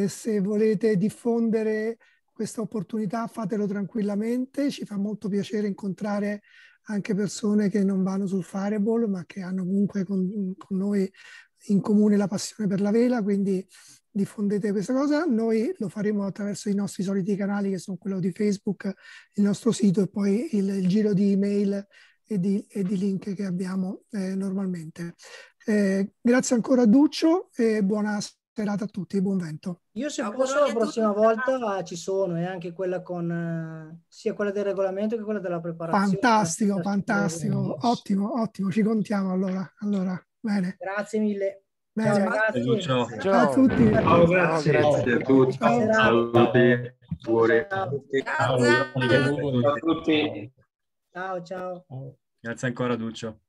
B: se volete diffondere questa opportunità fatelo tranquillamente, ci fa molto piacere incontrare anche persone che non vanno sul Fireball, ma che hanno comunque con, con noi in comune la passione per la vela, quindi diffondete questa cosa. Noi lo faremo attraverso i nostri soliti canali che sono quello di Facebook, il nostro sito e poi il, il giro di email e di, e di link che abbiamo eh, normalmente. Eh, grazie ancora a Duccio e buona serata a tutti, buon vento.
A: Io se posso la prossima volta ci sono e eh, anche quella con eh, sia quella del regolamento che quella della preparazione. Fantastico, fantastico,
B: ottimo, ottimo, ci contiamo allora. allora bene.
A: Grazie mille. Bene, grazie.
C: Ciao. Ciao. ciao. a tutti. Ciao, grazie. grazie a tutti. Ciao a tutti. Ciao
E: a tutti.
D: Ciao, ciao.
E: Grazie ancora Duccio.